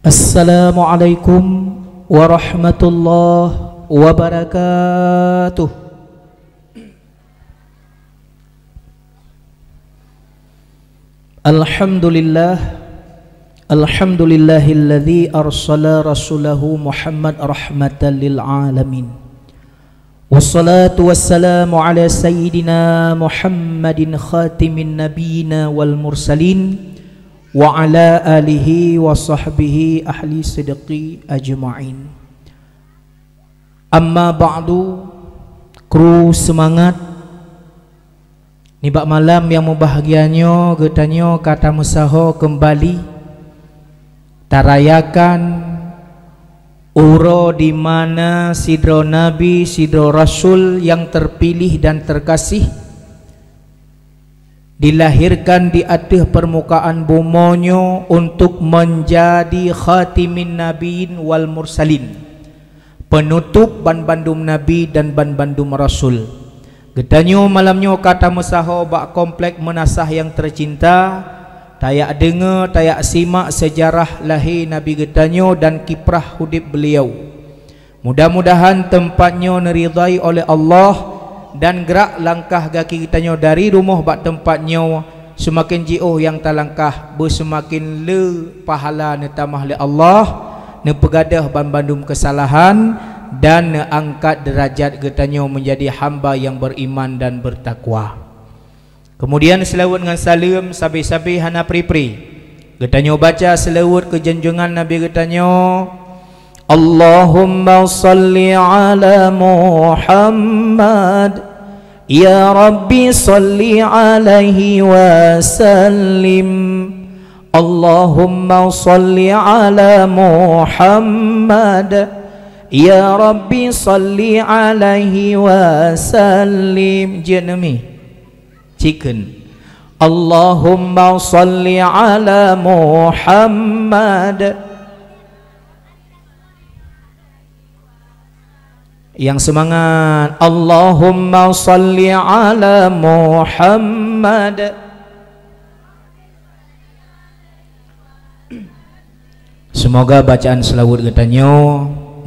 Assalamualaikum warahmatullahi wabarakatuh. Alhamdulillah Alhamdulillahilladzi arsala rasulahu Muhammad rahmatan lil alamin. Wassalatu wassalamu ala sayyidina Muhammadin khatimin nabiyina wal mursalin wa ala alihi wa sahbihi ahli sidqi ajma'in amma ba'du kru semangat nibak malam yang membahagiannya, getanya, kata musaho kembali tarayakan uro di mana sidro nabi sidro rasul yang terpilih dan terkasih dilahirkan di atas permukaan bumonyo untuk menjadi khatimin nabiin wal mursalin penutup ban bandum nabi dan ban bandum rasul Gedanyo malamnyo kata musaho bak komplek menasah yang tercinta tayak dengar tayak simak sejarah lahi nabi gedanyo dan kiprah hidup beliau mudah-mudahan tempatnyo neridai oleh Allah dan gerak langkah kaki kita nyo dari rumah bak tempat nyo semakin jauh yang talangkah semakin le pahala ne tamah le Allah ne pegadah ban bandum kesalahan dan ne angkat derajat kita nyo menjadi hamba yang beriman dan bertakwa kemudian selawat dengan salam sabi-sabi hana pri-pri kita nyo baca selawat kejenjungan Nabi kita nyo اللهم صل على محمد يا ربي صل عليه وسلم اللهم صل على محمد يا ربي صل عليه وسلم جنمي chicken اللهم صل على محمد yang semangat Allahumma salli ala Muhammad Semoga bacaan selawat katanya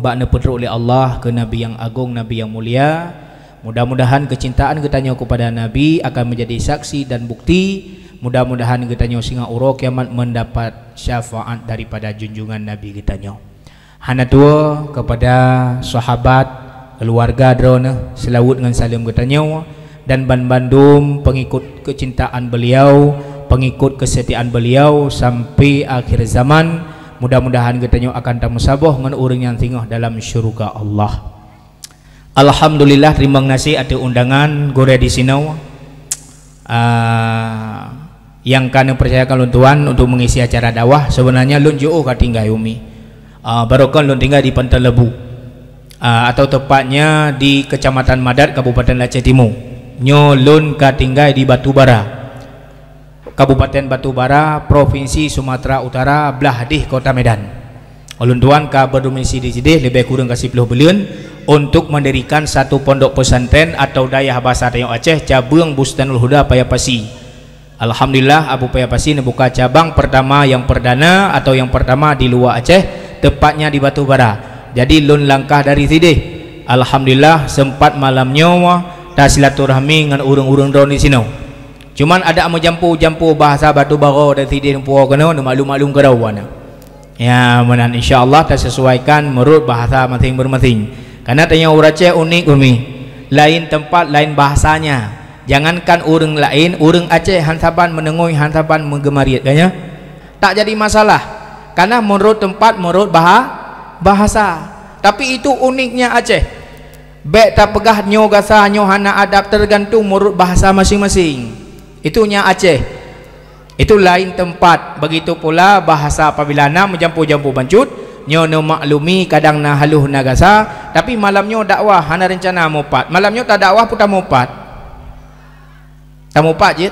Bak ne petruk oleh Allah ke Nabi yang agung, Nabi yang mulia Mudah-mudahan kecintaan kita katanya kepada Nabi akan menjadi saksi dan bukti Mudah-mudahan kita katanya singa uro kiamat mendapat syafaat daripada junjungan Nabi kita Hana Hanatua kepada sahabat keluarga drone selawat dengan salam kita katanya dan ban bandum pengikut kecintaan beliau pengikut kesetiaan beliau sampai akhir zaman mudah-mudahan kita katanya akan tamu saboh dengan orang yang singgah dalam syurga Allah Alhamdulillah terima kasih atas undangan gore di sini uh, yang kami percayakan lu tuan untuk mengisi acara dakwah sebenarnya lu jauh tinggal umi uh, ah, barokan lu tinggal di pantai lebu Ah, atau tepatnya di Kecamatan Madat Kabupaten Aceh Timur Nyolun Katinggai di Batu Bara Kabupaten Batu Bara Provinsi Sumatera Utara belah di Kota Medan Ulun tuan ka berdomisi di Jedeh lebih kurang kasih puluh belian untuk mendirikan satu pondok pesantren atau dayah bahasa Tanyo Aceh cabang Bustanul Huda Payapasi. Alhamdulillah Abu Payapasi membuka cabang pertama yang perdana atau yang pertama di luar Aceh tepatnya di Batu Bara jadi lun langkah dari sini Alhamdulillah sempat malam nyawa tak silaturahmi dengan urung-urung daun di sini Cuma ada amu jampu-jampu bahasa batu baru dan sini yang puak kena dan maklum-maklum ke dawana ya mana insyaAllah tak sesuaikan menurut bahasa masing-masing karena tanya urat cek unik umi lain tempat lain bahasanya jangankan urung lain urung Aceh hantapan menengui hantapan menggemariat tak jadi masalah karena menurut tempat menurut bahasa tapi itu uniknya Aceh. Bek tak pegah nyo gasa nyo hana adab tergantung murut bahasa masing-masing. Itu Itunya Aceh. Itu lain tempat. Begitu pula bahasa apabila nak menjampu-jampu bancut. Nyo no maklumi kadang na haluh na gasa. Tapi malamnya dakwah hana rencana mupat. Malamnya tak dakwah pun tak mupat. Tak mupat je.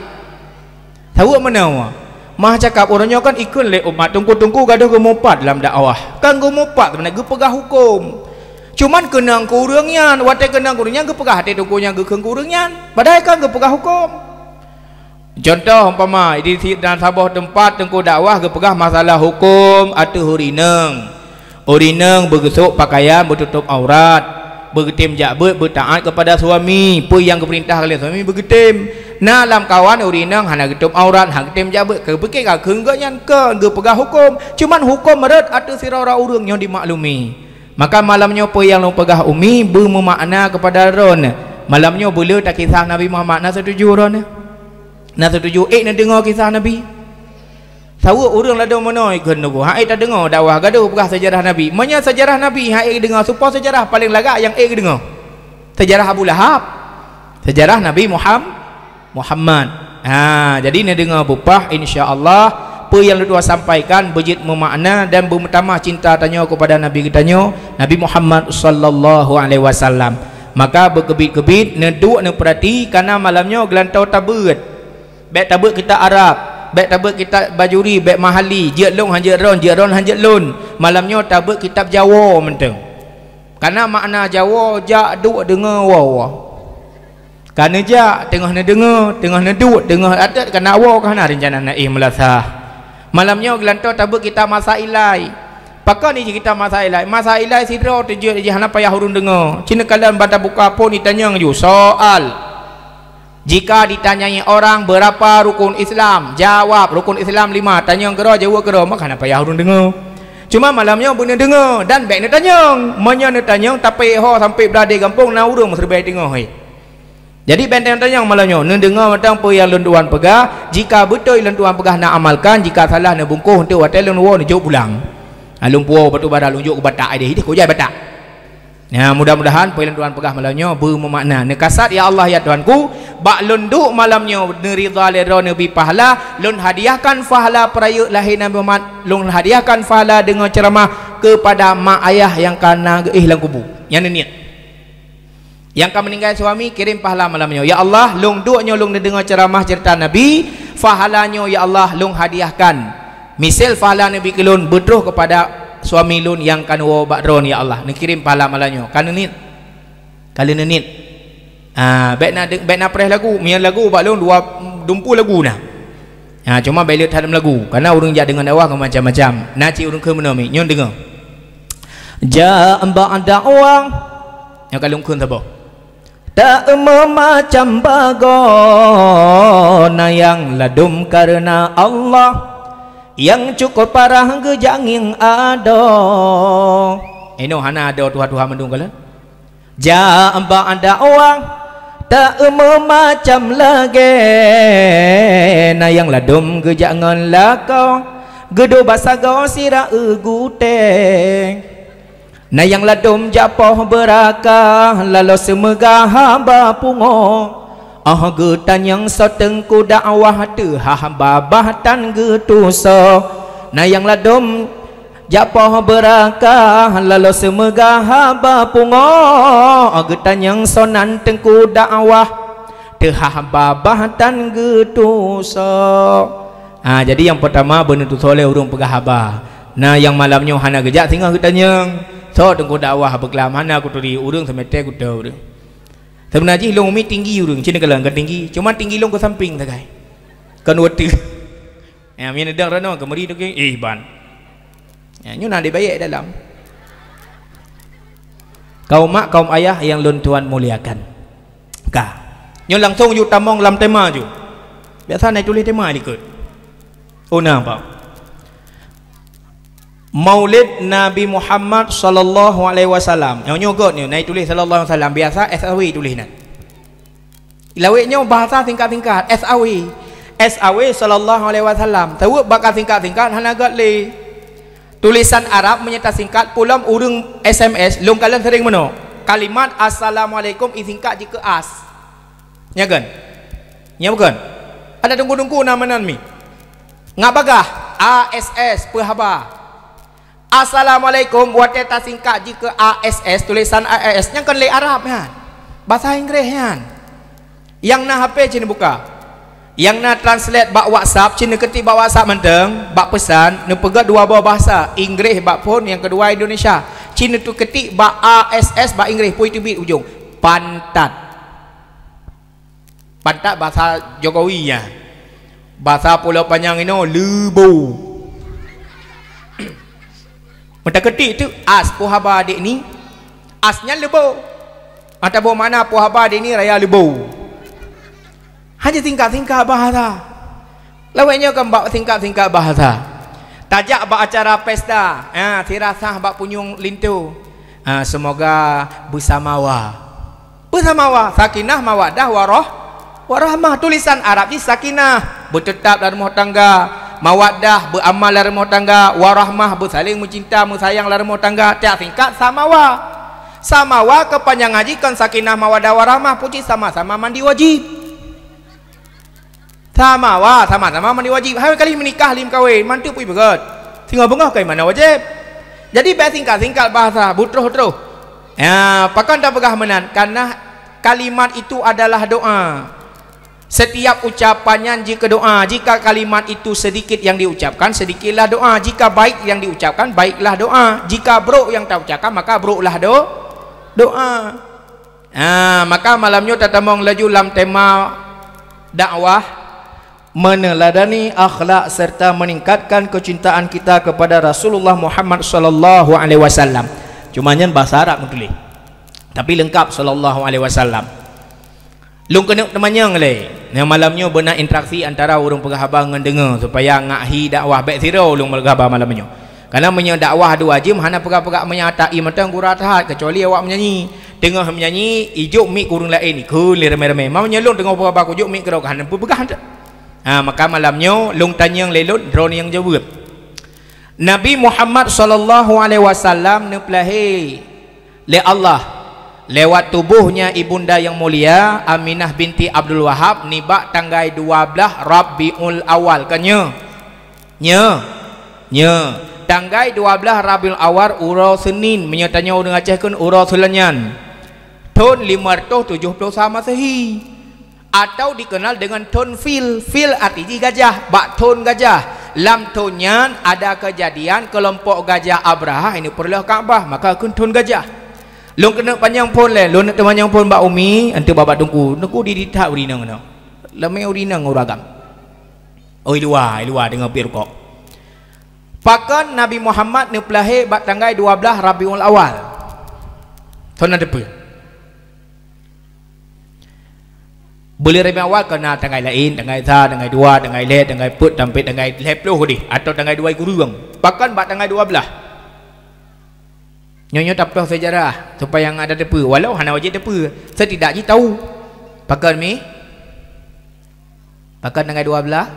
Tahu mana awak? Mah cakap orangnya kan ikut le umat tunggu tungku gaduh gemupat dalam dakwah. Kan gemupat mana gue pegah hukum. Cuma kena kurungnya, wate kena kurungnya gue pegah hati tunggunya ge keng kurungnya. Padahal kan gue pegah hukum. Contoh umpama di dalam sabah tempat tungku dakwah ge pegah masalah hukum atau urineng. Urineng bergesuk pakaian bertutup aurat bergetim jabat bertaat kepada suami apa yang keperintah kali suami bergetim na dalam kawan urinang hana getup aurat hang getim jabat ke bekek ka ke ge pegah hukum Cuma hukum meret atau sira ora urang yang dimaklumi maka malamnya apa yang lung pegah umi bermakna kepada ron malamnya boleh tak kisah nabi Muhammad na setuju ron na setuju eh na dengar kisah nabi Tahu orang lada mana ikut nunggu. Hai tak dengar dakwah gaduh berah sejarah Nabi. Mana sejarah Nabi hai ik dengar. Supa sejarah paling lagak yang ik dengar. Sejarah Abu Lahab. Sejarah Nabi Muhammad. Muhammad. Ha, jadi ni dengar bupah insyaAllah. Apa yang dua sampaikan berjit memakna dan bermutamah cinta tanya kepada Nabi tanya Nabi Muhammad sallallahu alaihi wasallam. Maka berkebit-kebit ne duk ne perhati kerana malamnya gelantau tabut. Bet tabut kita Arab baik tabut kitab bajuri baik mahali jiat long hanjat ron jiat ron hanjat lun malamnya tabut kitab jawa menteng karena makna jawa jak duk dengar wow karena jak tengah nak dengar tengah kan nak duk tengah ada kena wow karena rencana nak eh melasah malamnya gelantau tabut kitab masa ilai Paka ni kita masa ilai Masa ilai sidra tujuh je Hanapa yang hurun dengar Cina kalian bantah buka pun Ditanya je Soal jika ditanyai orang berapa rukun Islam, jawab rukun Islam lima. Tanya yang kera, jawab kera. Maka kenapa ya harun dengar? Cuma malamnya bunyi dengar dan baik nak tanya. Menya nak tanya tapi ho sampai berada di kampung nak urung mesti baik dengar. Hai. Jadi benteng tanya malamnya, nak dengar matang apa yang lenduan pegah, jika betul lenduan pegah nak amalkan, jika salah nak bungkuh, nanti watak lenduan ni jauh pulang. Lumpur, batu badal, lunjuk ke batak, ada hidup, kau jai batak. Ya, mudah-mudahan pilihan Tuhan pegah malamnya bermakna. Nekasat ya Allah ya Tuhanku, bak lun duk malamnya nerida lera nabi pahala, lun hadiahkan pahala perayu lahir Nabi Muhammad, lun hadiahkan pahala dengan ceramah kepada mak ayah yang kena ihlan eh, kubur. Yang niat. Yang kau meninggal suami kirim pahala malamnya. Ya Allah, lun duknya lun dengar ceramah cerita Nabi, pahalanya ya Allah lun hadiahkan. Misal pahala Nabi kelun betul kepada suami lun yang kan wo badron ya Allah ni kirim pala malanya kan ni kali ni nit ah ha, baik nak baik nak pres lagu mia lagu bak lun dua dumpu lagu na ha, cuma baik lihat dalam lagu karena urang jak dengan dawah macam-macam naci urang ke mano mi nyon dengar ja amba ada uang ya kali ungkun tabo tak memacam bagona yang ladum karena Allah yang cukup parah ke jangin ada ino eh, hana ada tuha-tuha mendung kala ja amba ada uang tak macam lagi na yang ladum ke jangan lakau gedo basaga sira uguteng na yang ladum japoh berakah lalu semegah hamba pungong Ah ge tan yang sa tengku dakwah tu ha babah tan ge tu Na yang ladom japo berakah lalu semega haba ba pungo. Ah ge yang sa nan tengku dakwah tu ha babah tan ge tu sa. Ah, ha jadi yang pertama benutu soleh urung pegahaba. Na yang malamnya hana gejak tinggal kita nyang. So tengku dakwah berkelam hana kuturi urung semete kutau urung. Sebenarnya hilang umi tinggi urun. Cina kalau angkat tinggi. Cuma tinggi long ke samping tak kai. Kan wati. Ya, amin ada rana kemari tu Eh, ban. Ya, eh, nyu nak dibayar dalam. Kaum mak, kaum ayah yang lun tuan muliakan. Ka. Nyu langsung yu tamong lam tema ju. Biasa naik tulis tema ni ke. Oh, nampak. Maulid Nabi Muhammad sallallahu alaihi wasallam. Yang nyogot ni, Nai tulis sallallahu alaihi wasallam biasa SAW tulis nak. Lawiknya bahasa tingkat-tingkat SAW. SAW sallallahu alaihi wasallam. Tahu bahasa tingkat-tingkat hanagat le. Tulisan Arab menyata singkat pulam urung SMS long kalian sering mano. Kalimat assalamualaikum i tingkat jika as. Nya kan? Nya bukan? Ada tunggu-tunggu nama-nama ni. Ngapakah? ASS, Perhaba. Assalamualaikum buat kata singkat jika ASS tulisan ASS yang kan leh Arab ya. Bahasa Inggeris ya. Yang nak HP sini buka. Yang nak translate bak WhatsApp sini ketik bak WhatsApp mendeng, bak pesan, ne pegang dua bawah bahasa, Inggeris bak phone yang kedua Indonesia. Cina tu ketik bak ASS bak Inggeris point to ujung. Pantat. Pantat bahasa Jokowi ya. Bahasa Pulau Panjang ini lebu. Mata ketik tu as puhaba adik ni asnya lebo. atau bo mana puhaba adik ni raya lebo. Hanya tingkat-tingkat bahasa. Lawannya kan bak tingkat-tingkat bahasa. Tajak bak acara pesta, ha eh, tirasah bak punyung lintu. Ha, semoga bersama wa. Bersama wa sakinah mawaddah warah warahmah tulisan Arab ni sakinah bertetap dalam rumah tangga mawaddah beramal dalam rumah tangga warahmah bersaling mencinta mensayang dalam rumah tangga tiap singkat sama wa sama wa kepanjang haji kan sakinah mawaddah warahmah puji sama-sama mandi wajib sama wa sama-sama mandi wajib hari kali menikah lim kahwin mantu pun berat tinggal bengah kai mana wajib jadi baik singkat-singkat bahasa butuh-butuh ya pakan tak pegah menan karena kalimat itu adalah doa Setiap ucapannya jika doa, jika kalimat itu sedikit yang diucapkan, sedikitlah doa. Jika baik yang diucapkan, baiklah doa. Jika buruk yang tak ucapkan, maka buruklah do doa. Nah, ha, maka malamnya kita tatamong laju dalam tema dakwah meneladani akhlak serta meningkatkan kecintaan kita kepada Rasulullah Muhammad sallallahu alaihi wasallam. Cuma nyen bahasa Arab mutli. Tapi lengkap sallallahu alaihi wasallam. Lung kena temanyang le. Yang malamnya benar interaksi antara urung pegahabang dengan dengar supaya ngahi dakwah baik siro lung pegahabang malamnya. Karena menya dakwah dua jam hana pegah-pegah menyatai mata imatan gura kecuali awak menyanyi. Tengah menyanyi ijuk mik kurung lain ni. Kul remeh-remeh. Mau nyelung tengah pegah-pegah ujuk mik kerok hana pegah hanta. Ha, maka malamnya lung tanyang lelut drone yang jawab. Nabi Muhammad sallallahu alaihi wasallam ne pelahi le Allah lewat tubuhnya ibunda yang mulia Aminah binti Abdul Wahab nibak tanggai 12 Rabiul Awal kenya nya nya tanggai 12 Rabiul Awal ura Senin menyatanya orang Aceh kun ura Sulanyan tahun 570 sama sehi atau dikenal dengan tahun fil fil artinya gajah bak tahun gajah lam tahunnya ada kejadian kelompok gajah Abraha ini perlu Kaabah maka kun tahun gajah Long kena panjang pun leh, long kena panjang pun bak umi, antu babak tungku. Nuku di tak urina ngono. Lemeh urina nguragam. Oi oh, luar, ah, oi luar ah, dengan pir kok. Pakan Nabi Muhammad ni pelahe bak tanggai 12 Rabiul Awal. Tonan depe. Boleh Rabiul Awal kena tanggai lain, tanggai sa, tanggai dua, tanggai le, tanggai put, tampet tanggai leploh di atau tanggai dua guruang. Pakan bak tanggai 12. Nyonya tak tahu sejarah supaya yang ada depa walau hana wajib depa. Saya tidak ji tahu. Pakar mi. Pakar dengan dua belah.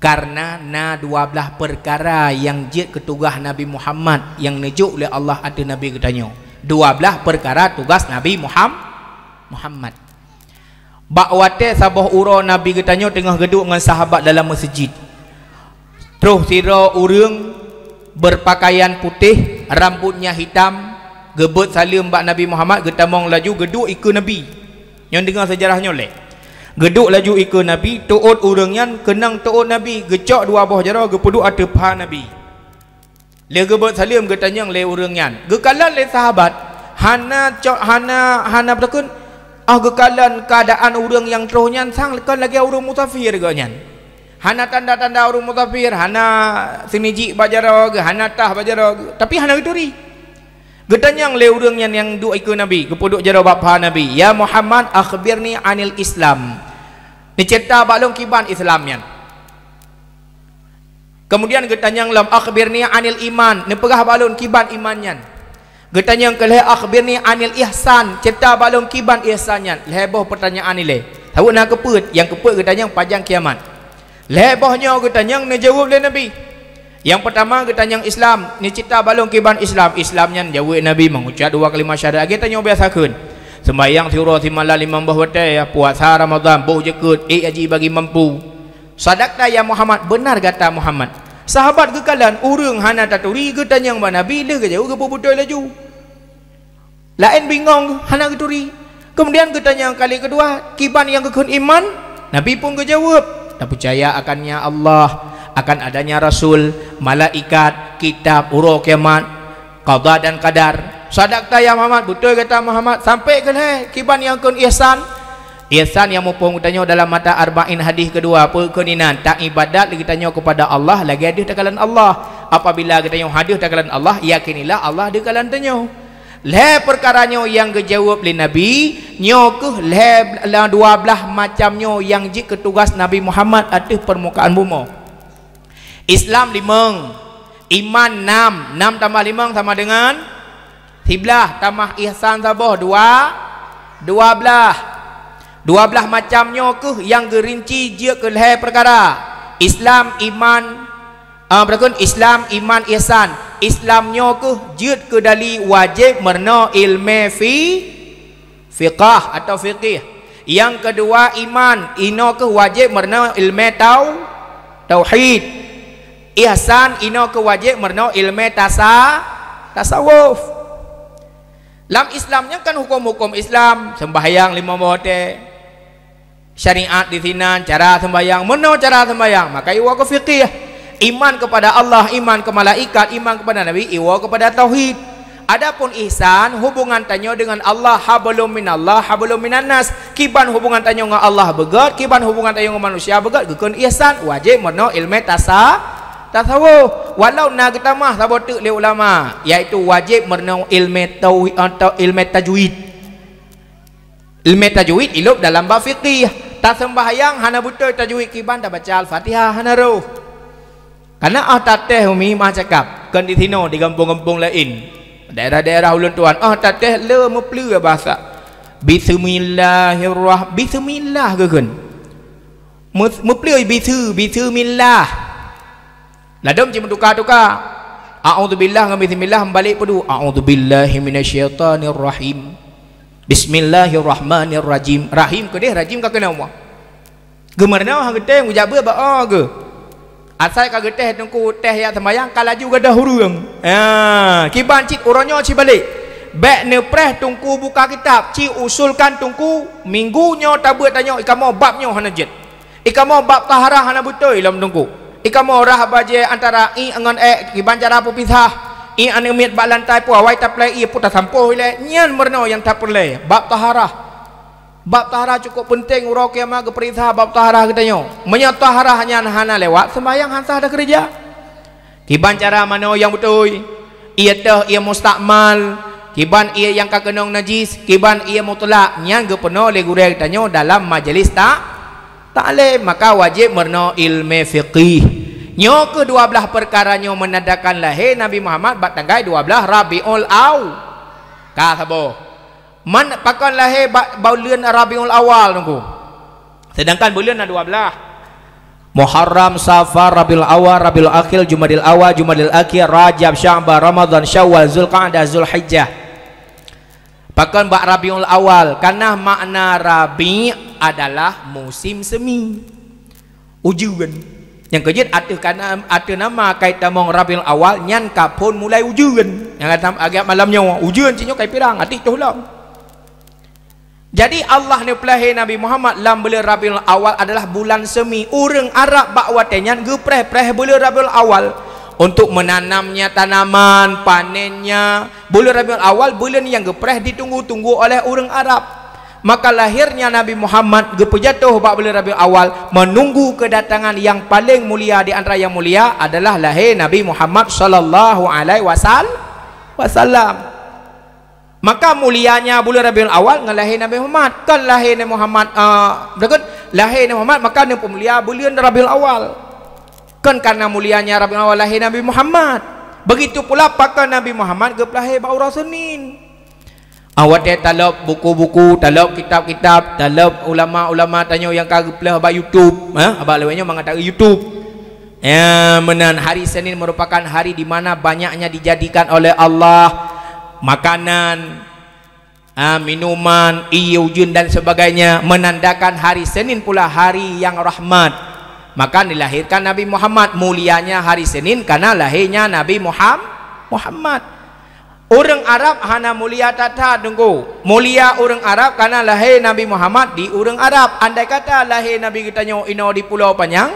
Karena na dua belah perkara yang jid ketugah Nabi Muhammad yang nejuk oleh Allah ada Nabi katanya. Dua belah perkara tugas Nabi Muhammad. Muhammad. Bakwate sabah uro Nabi katanya tengah geduk dengan sahabat dalam masjid. Terus sira urung berpakaian putih rambutnya hitam gebut salim bak Nabi Muhammad getamong laju geduk ikut Nabi yang dengar sejarahnya leh geduk laju ikut Nabi tuut orangnya kenang tuut Nabi gecok dua buah jarah gepuduk atapah Nabi Le gebot salim getanya le urungnya gekalan le sahabat hana cok hana hana berkun ah gekalan keadaan orang yang terohnya sang lekan lagi orang mutafir gonyan hana tanda-tanda urung mutafir hana siniji bajarog hana tah bajarog tapi hana ituri getanyang le urung yang yang du iko nabi kepuduk jaro bapa ha nabi ya muhammad akhbirni anil islam ni cerita balung kiban islam yang kemudian yang lam akhbirni anil iman ni pegah balung kiban iman yang getanyang yang kelih akhbirni anil ihsan cerita balung kiban ihsan yang leboh pertanyaan ni le tahu nak keput yang keput getanya yang panjang kiamat Lebahnya kita yang ni jawab oleh Nabi Yang pertama kita yang Islam Ni cita balung kibar Islam Islam yang jawab Nabi mengucap dua kali masyarakat Kita yang biasa kun Sembayang surah si malah lima mbah ya Puasa Ramadhan Buh jekut Ik haji bagi mampu Sadakta ya Muhammad Benar kata Muhammad Sahabat kekalan Urung hana taturi Kita yang nabi Bila ke jauh ke putul laju Lain bingung Hana keturi Kemudian kita yang kali kedua kibar yang kekun iman Nabi pun kejawab tak percaya akannya Allah Akan adanya Rasul Malaikat Kitab Uruh kiamat Qadha dan Qadar Sadakta ya Muhammad Betul kata Muhammad Sampai ke hey, Kiban yang kun ihsan Ihsan yang mumpung kita tanya dalam mata arba'in hadis kedua apa keninan tak ibadat kita tanya kepada Allah lagi hadis takalan Allah apabila kita tanya hadis takalan Allah yakinilah Allah di kalan tanya Le perkaranya yang kejawab oleh Nabi Nyo ke le lah dua belah macamnya yang jik ketugas Nabi Muhammad atas permukaan bumo Islam limang Iman enam Enam tambah limang sama dengan Tiblah tambah ihsan sabah dua Dua belah Dua belah macamnya ke yang gerinci je ke leher perkara Islam, Iman uh, Berkata Islam, Iman, Ihsan Islamnya ke jid ke dali wajib merna ilmu fi fiqah atau fiqih. Yang kedua iman, ino ke wajib merna ilmu tau tauhid. Ihsan ino ke wajib merna ilmu tasa tasawuf. Lam Islamnya kan hukum-hukum Islam sembahyang lima mode. Syariat di sini cara sembahyang, mana cara sembahyang? Maka iwa ke fiqih iman kepada Allah, iman ke malaikat, iman kepada Nabi, iwa kepada tauhid. Adapun ihsan hubungan tanya dengan Allah hablum minallah hablum minannas kiban hubungan tanya dengan Allah begat kiban hubungan tanya dengan manusia begat Gekun ihsan wajib mano ilmu tasa tasawuf walau na kita mah sabote le ulama iaitu wajib merno ilmu tauhid atau eh, ilmu tajwid ilmu tajwid ilup dalam bab fiqih tasembahyang hana butoi tajwid kiban dah baca al-fatihah hana roh Karena ah tateh umi mah cakap kan di sini di kampung-kampung lain daerah-daerah ulun tuan ah tateh le meplu ya bahasa bismillahirrah bismillah ke kan meplu bisu bismillah ladam cuma tukar-tukar a'udzubillah ngam bismillah balik pedu a'udzubillahi minasyaitanirrahim bismillahirrahmanirrahim rahim ke deh rahim kau kena umah gemarna ha geteng ujabe ba ah ke Asal kau getih tunggu teh ya semayang kau laju gada hurung. Ya, kiban cik uronyo cik balik. Bek ne preh tunggu buka kitab. Cik usulkan tunggu minggunya tabut tanya ikamo babnya hanajit. jet. Ikamo bab taharah hana betul dalam tunggu. Ikamo rah baje antara i dengan e kiban cara pisah. I anemit balantai pu awai taplai i putah sampo hile. Nyan merno yang taplai. Bab taharah. Bab tahara cukup penting urang kiamat ke perintah bab tahara katanya. Menya tahara hanya hana lewat sembahyang hansa ada kerja. Kiban cara mana yang betul? Ia dah ia mustakmal. Kiban ia yang kagenong najis, kiban ia mutlak nyang ge penuh le kita tanyo dalam majlis tak takle maka wajib merno ilmu fiqih. Nyo ke dua belah perkaranya menandakan lahir Nabi Muhammad bat tanggai dua belah Rabiul Aw. Kah sabo man pakon lahir ba, bulan Rabiul Awal nunggu. Sedangkan bulan ada dua belah. Muharram, Safar, Rabiul Awal, Rabiul Akhir, Jumadil Awal, Jumadil Akhir, Rajab, Syambar, Ramadan, Syawal, Zulqa'dah, Zulhijjah. Pakon ba Rabiul Awal karena makna Rabi adalah musim semi. Ujian. Yang kejut ada karena ada nama kaitan tamong Rabiul Awal nyangka pun mulai ujian. Yang agak malamnya ujian cinyo kai pirang Ati tolong. lah. Jadi Allah ni pelahir Nabi Muhammad dalam bulan Rabiul Awal adalah bulan semi. Orang Arab bakwatnya gepreh-preh bulan Rabiul Awal untuk menanamnya tanaman, panennya. Bulan Rabiul Awal bulan yang gepreh ditunggu-tunggu oleh orang Arab. Maka lahirnya Nabi Muhammad gepejatuh bak bulan Rabiul Awal menunggu kedatangan yang paling mulia di antara yang mulia adalah lahir Nabi Muhammad sallallahu alaihi wasallam. wassalam maka mulianya bulan Rabiul Awal ngelahir Nabi Muhammad kan lahir Nabi Muhammad uh, ah, berikut lahir Nabi Muhammad maka ni pemulia bulan Rabiul Awal kan karena mulianya Rabiul Awal lahir Nabi Muhammad begitu pula pakai Nabi Muhammad ke lahir bau Senin awak dia talak buku-buku talak kitab-kitab talak ulama-ulama tanya yang kagak pelah abang YouTube ha? abang lewanya mengatakan YouTube Ya menan hari Senin merupakan hari di mana banyaknya dijadikan oleh Allah makanan uh, minuman iujun dan sebagainya menandakan hari Senin pula hari yang rahmat maka dilahirkan Nabi Muhammad mulianya hari Senin karena lahirnya Nabi Muhammad Muhammad orang Arab hana mulia tata tunggu mulia orang Arab karena lahir Nabi Muhammad di orang Arab andai kata lahir Nabi kita nyok ino di pulau panjang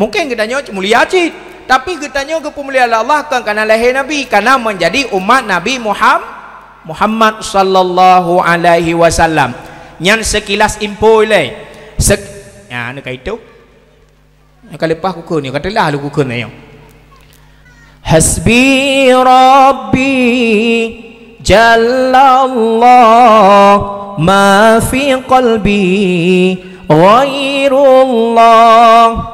mungkin kita nyok mulia cit tapi kita tanya ke pemulia Allah kan kerana lahir Nabi kerana menjadi umat Nabi Muhammad Muhammad sallallahu alaihi wasallam yang sekilas info le sek ya ni kaitu kalau lepas kuku ni kata lah kuku ni yang hasbi rabbi jalla Allah ma fi qalbi ghairullah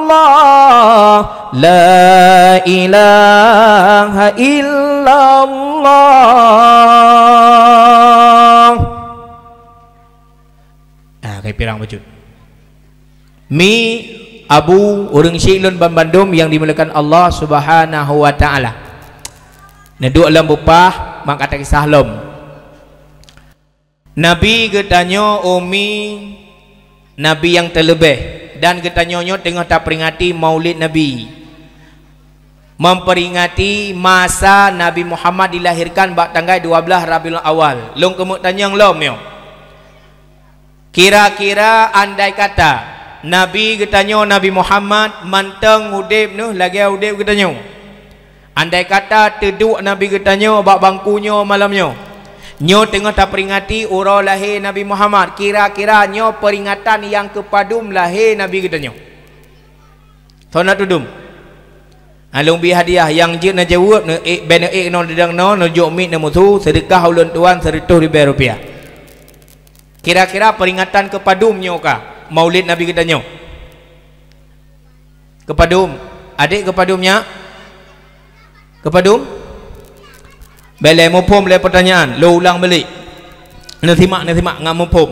Allah, la إله illallah. الله Ah, kayak pirang wujud. Mi Abu orang Syilun Bang Bandum yang dimuliakan Allah Subhanahu wa taala. Nedu alam bupah mak kata kisah lom. Nabi getanyo oh, umi Nabi yang terlebih dan kita nyonyot dengan tak peringati maulid Nabi memperingati masa Nabi Muhammad dilahirkan bak tanggai 12 Rabiul Awal long kemuk tanya yang lom yo kira-kira andai kata Nabi kita Nabi Muhammad manteng hudib nuh lagi hudib kita andai kata teduk Nabi kita bak bangkunya malamnya Nyo tengah tak peringati Ura lahir Nabi Muhammad Kira-kira nyo peringatan yang kepadum lahir Nabi kita nyo Tuan nak tudum Alung ha, bi hadiah yang je na jawab na e ben e no dedang no no jo mi na mutu sedekah ulun tuan 100 ribu rupiah. Kira-kira peringatan kepadum nyo ka Maulid Nabi kita nyo. Kepadum, adik kepadumnya. Kepadum, nya? kepadum? Bila mumpum bila pertanyaan, lu ulang balik. Nanti mak, nanti mak dengan mumpum.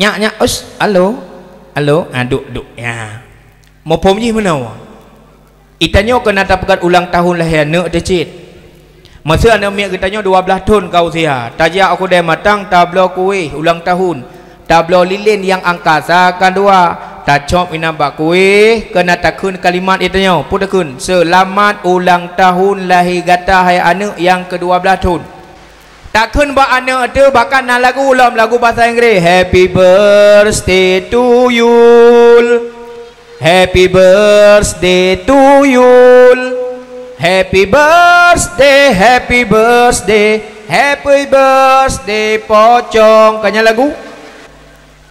Nyak, nyak, us, alo, alo, aduk, ha, aduk, ya. Mumpum ni mana Ita nyok kena tapakan ulang tahun lah ya, nak tercit. Masa anda nyok dua belas tahun kau siha. Taja aku dah matang, tablo kuih, ulang tahun. Tablo lilin yang angkasa akan dua tak cop ina bak kuih kena takun kalimat itu nyaw. pun tak selamat ulang tahun lahir gata hai anak yang ke-12 tahun Takun kun bak anak tu bakal nak lagu ulam lagu bahasa inggeris happy birthday to you happy birthday to you happy birthday happy birthday happy birthday pocong kanya lagu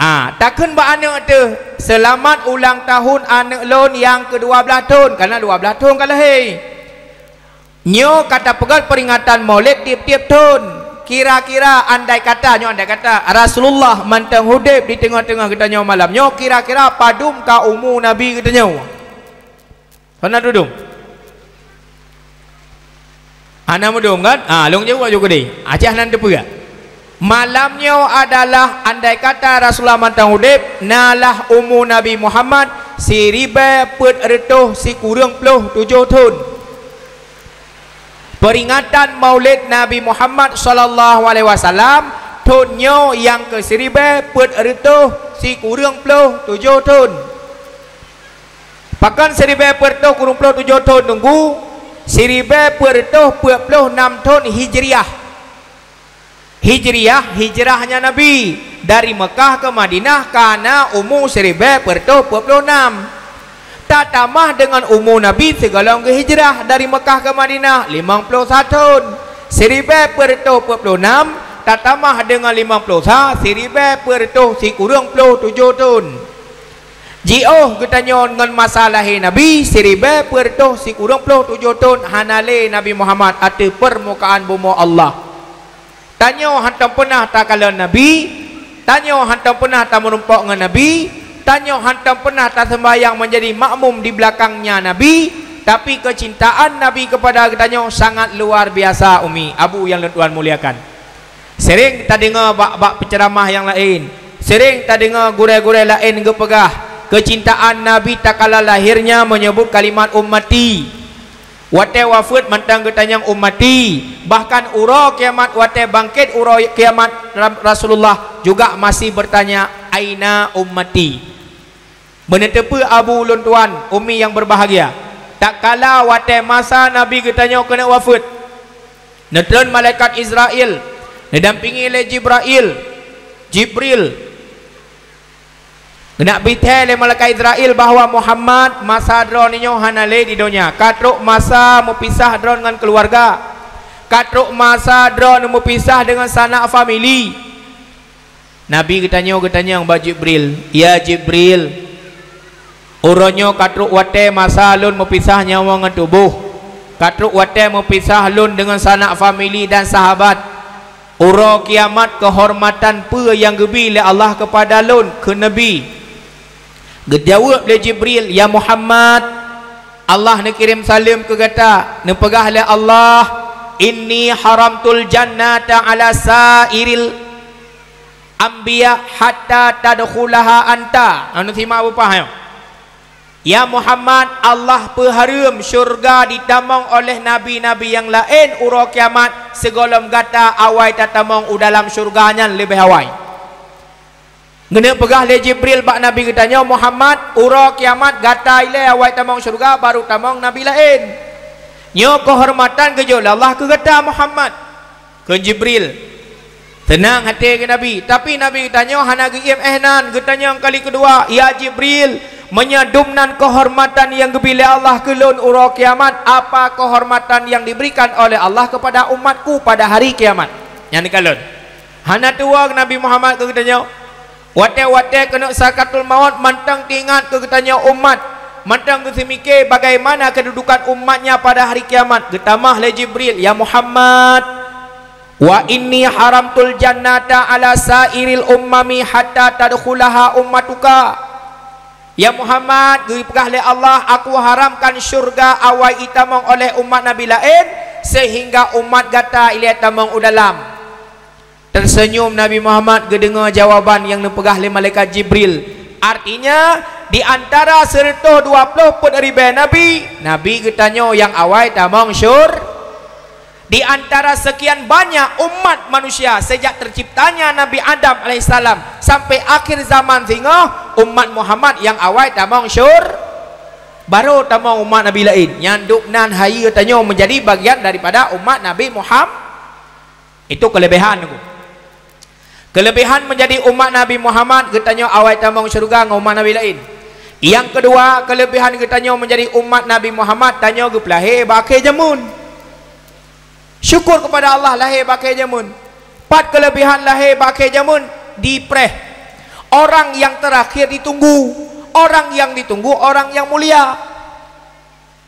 Ah, ha, takkan buat anak tu selamat ulang tahun anak lon yang ke-12 tahun kerana 12 tahun kalau hei. Nyo kata pegal peringatan Maulid tiap-tiap tahun. Kira-kira andai kata nyo andai kata Rasulullah manteng hudib di tengah-tengah kita nyo malam. Nyo kira-kira padum ka umur Nabi kita nyo. Sana duduk. Ana mudung kan? Ah, ha, long jauh juga deh. Acah nanti depa malamnya adalah andai kata Rasulullah matang hudib nalah umu Nabi Muhammad si riba put retuh si kurung peluh tujuh tahun peringatan maulid Nabi Muhammad sallallahu alaihi wasallam tunyo yang ke seribu put retuh si kurung peluh tujuh tahun pakan seribu pertuh kurung peluh tujuh tahun tunggu seribu pertuh puak peluh enam tahun hijriah Hijriah hijrahnya Nabi dari Mekah ke Madinah karena umur seribu bertuah puluh enam. Tak tamah dengan umur Nabi segalong ke hijrah dari Mekah ke Madinah lima puluh satu. Seribu bertuah puluh enam. Tak tamah dengan lima puluh sah. Seribu bertuah si kurung puluh tujuh tahun. Jio kita nyon dengan masalah Nabi seribu bertuah si kurung puluh tujuh tahun. Hanale Nabi Muhammad ada permukaan bumi Allah tanya hantar pernah tak kala Nabi tanya hantar pernah tak merumpok dengan Nabi tanya hantar pernah tak sembahyang menjadi makmum di belakangnya Nabi tapi kecintaan Nabi kepada tanya sangat luar biasa Umi Abu yang tuan muliakan sering tak dengar bak-bak penceramah yang lain sering tak dengar gurai-gurai lain gepegah kecintaan Nabi tak kala lahirnya menyebut kalimat ummati Wate wafat mantang ketanyang umati Bahkan ura kiamat wate bangkit ura kiamat Rasulullah Juga masih bertanya Aina umati Menetapu Abu Luntuan Umi yang berbahagia Tak kala wate masa Nabi ketanya kena wafat Netelun malaikat Israel Didampingi oleh Jibrail Jibril nak bithel le malaikat Israel bahawa Muhammad masa drone nyo hanale di dunia. Katruk masa mu pisah drone dengan keluarga. Katruk masa drone mu pisah dengan sanak family. Nabi ketanyo ketanyo ang Jibril. Ya Jibril. Uronyo katruk wate masa lun mu pisah nyawa dengan tubuh. Katruk wate mu pisah lun dengan sanak family dan sahabat. Uro kiamat kehormatan pe yang gebi le Allah kepada lun ke Nabi. Gedawak oleh Jibril, Ya Muhammad, Allah nak kirim salim ke kata, nak pegah oleh Allah, Inni haramtul jannata ala sa'iril Ambiya hatta tadukulaha anta. Anu sima apa paham? Ya. ya Muhammad, Allah peharum syurga ditamong oleh nabi-nabi yang lain urok kiamat segolong gata awai tatamong udalam dalam syurganya lebih awai. Ngene pegah le Jibril bak Nabi ditanya Muhammad ura kiamat gata ile awai tamong surga baru tamong Nabi lain. Nyo kehormatan ke Allah ke kata Muhammad. Ke Jibril. Tenang hati ke Nabi. Tapi Nabi ditanya hana ge im ehnan ditanya yang kali kedua ya Jibril menyadumnan kehormatan yang dipilih Allah ke lun ura kiamat apa kehormatan yang diberikan oleh Allah kepada umatku pada hari kiamat. Yang dikalon. Hana tua Nabi Muhammad ke ditanya Wate-wate kena sakatul maut mantang diingat ke ketanya umat. Mantang ke semike bagaimana kedudukan umatnya pada hari kiamat. Getamah le Jibril ya Muhammad. Wa inni haramtul jannata ala sairil ummami hatta tadkhulaha ummatuka. Ya Muhammad, gui pegah le Allah, aku haramkan syurga awai itamong oleh umat Nabi lain sehingga umat gata ilia tamong udalam. Tersenyum Nabi Muhammad gedengar jawapan yang nempegah oleh Malaikat Jibril. Artinya di antara serta dua puluh pun dari Nabi. Nabi ketanya yang awal tamang syur. Di antara sekian banyak umat manusia sejak terciptanya Nabi Adam AS sampai akhir zaman sehingga umat Muhammad yang awal tamang syur. Baru tamang umat Nabi lain. Yang duknan hayi ketanya menjadi bagian daripada umat Nabi Muhammad. Itu kelebihan. Itu kelebihan. Kelebihan menjadi umat Nabi Muhammad getanya awal tamong syurga dengan umat Nabi lain. Yang kedua, kelebihan kita getanya menjadi umat Nabi Muhammad tanya ke pelahir bakai jamun. Syukur kepada Allah lahir bakai jamun. Empat kelebihan lahir bakai jamun di preh. Orang yang terakhir ditunggu, orang yang ditunggu orang yang mulia.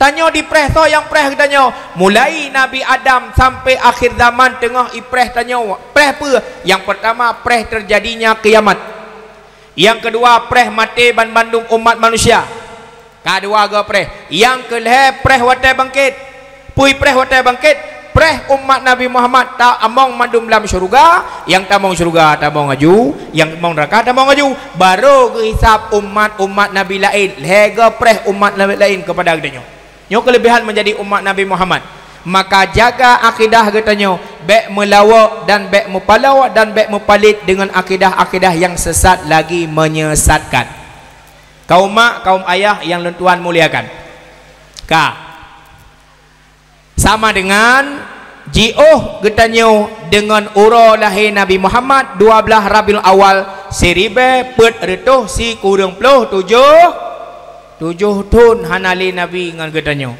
Tanya di preh so yang preh tanya. Mulai Nabi Adam sampai akhir zaman tengah ipreh tanya. Preh apa? Yang pertama preh terjadinya kiamat. Yang kedua preh mati ban bandung umat manusia. Kedua ke preh. Yang kelih preh watai bangkit. Pui preh watai bangkit. Preh umat Nabi Muhammad tak among mandum dalam syurga. Yang tak among syurga tak among aju. Yang among neraka tak among aju. Baru kehisap umat-umat Nabi lain. Lega preh umat Nabi lain kepada kita nyawa nyo kelebihan menjadi umat Nabi Muhammad maka jaga akidah katanya baik melawa dan baik mupalawa dan baik mupalit dengan akidah-akidah yang sesat lagi menyesatkan kaum mak kaum ayah yang tuan muliakan ka sama dengan kita getanyo dengan uro lahir Nabi Muhammad 12 Rabiul Awal seribe pet retuh si kurung peluh tujuh tujuh tun hanali Nabi dengan gedanya.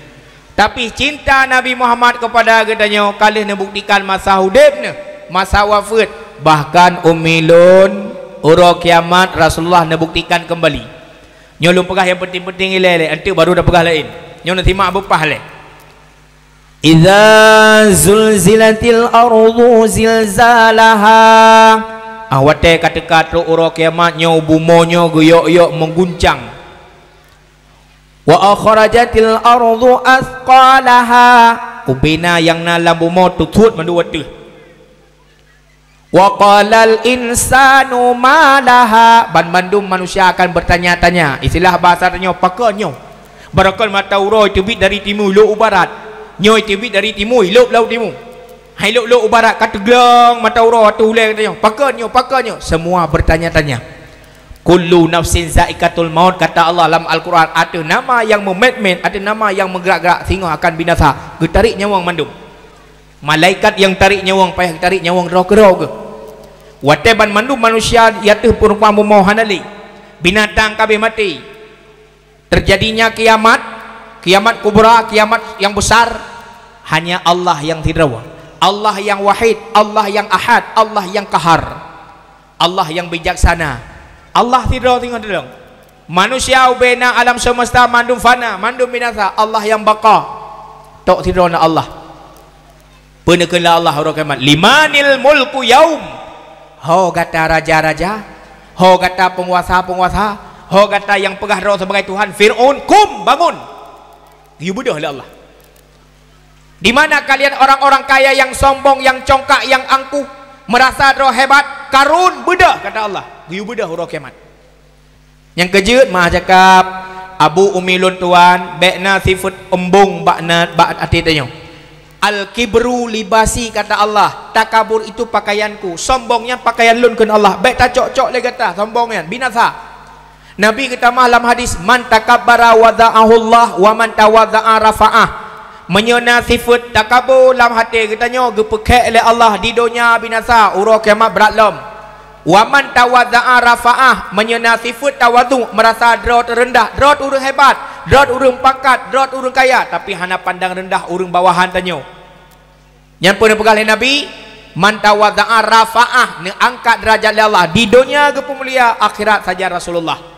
Tapi cinta Nabi Muhammad kepada gedanya kali ne buktikan masa hidup ne, masa wafat. Bahkan umilun uro kiamat Rasulullah ne buktikan kembali. Nyolong pegah yang penting-penting ini le, antuk baru dah pegah lain. Nyolong timah abu pahle. Iza zulzilatil ardu zilzalaha Awate ah, kata kata uro kiamat nyau bumonyo geyok-yok mengguncang wa akhrajatil ardu asqalaha kubina yang na lambu mo tutut mandu wat wa qala al insanu malaha ban mandu manusia akan bertanya-tanya istilah bahasa tanya pakanya barakal mata uro itu dari timu lu ubarat nyoi itu dari timu. lu lau timu. hai lo lo ubarat kata gelang mata uro atu ulai katanya pakanya pakanya semua bertanya-tanya kullu nafsin zaikatul maut kata Allah dalam Al-Quran ada nama yang memetmen ada nama yang menggerak-gerak sehingga akan binasa getarik nyawa mandum malaikat yang tarik nyawa payah tarik nyawa gerau-gerau ke wateban mandum manusia yata purpa memohanali binatang kabih mati terjadinya kiamat kiamat kubra kiamat yang besar hanya Allah yang tidak Allah yang wahid Allah yang ahad Allah yang kahar Allah yang bijaksana Allah tidak tengok dia dong. Manusia ubena alam semesta mandum fana, mandum binasa. Allah yang baka. Tok tidak nak Allah. Penekala Allah huruf kemat. Limanil mulku yaum. Ho kata raja-raja. Ho kata penguasa-penguasa. Ho kata yang pegah roh sebagai Tuhan. Fir'un kum bangun. You budah oleh Allah. Di mana kalian orang-orang kaya yang sombong, yang congkak, yang angkuh? merasa roh hebat karun bedah kata Allah gyu bedah roh kiamat yang keje mah cakap abu umilun tuan bekna sifut embung bakna baat ati tanyo al kibru libasi kata Allah takabur itu pakaianku sombongnya pakaian lun kun Allah baik tak cocok le kata sombongnya binasa Nabi kita malam hadis man takabbara wadha'ahu Allah wa man tawadha'a rafa'ah menyona sifat takabur dalam hati kita nyo gepekek oleh Allah di dunia binasa urah kiamat berat lom waman tawadza'a rafa'ah menyona sifat tawadu merasa drot rendah drot urung hebat drot urung pangkat drot urung kaya tapi hana pandang rendah urang bawahan tanyo yang pun pegalai nabi man tawadza'a rafa'ah ni angkat derajat Allah di dunia ke akhirat saja Rasulullah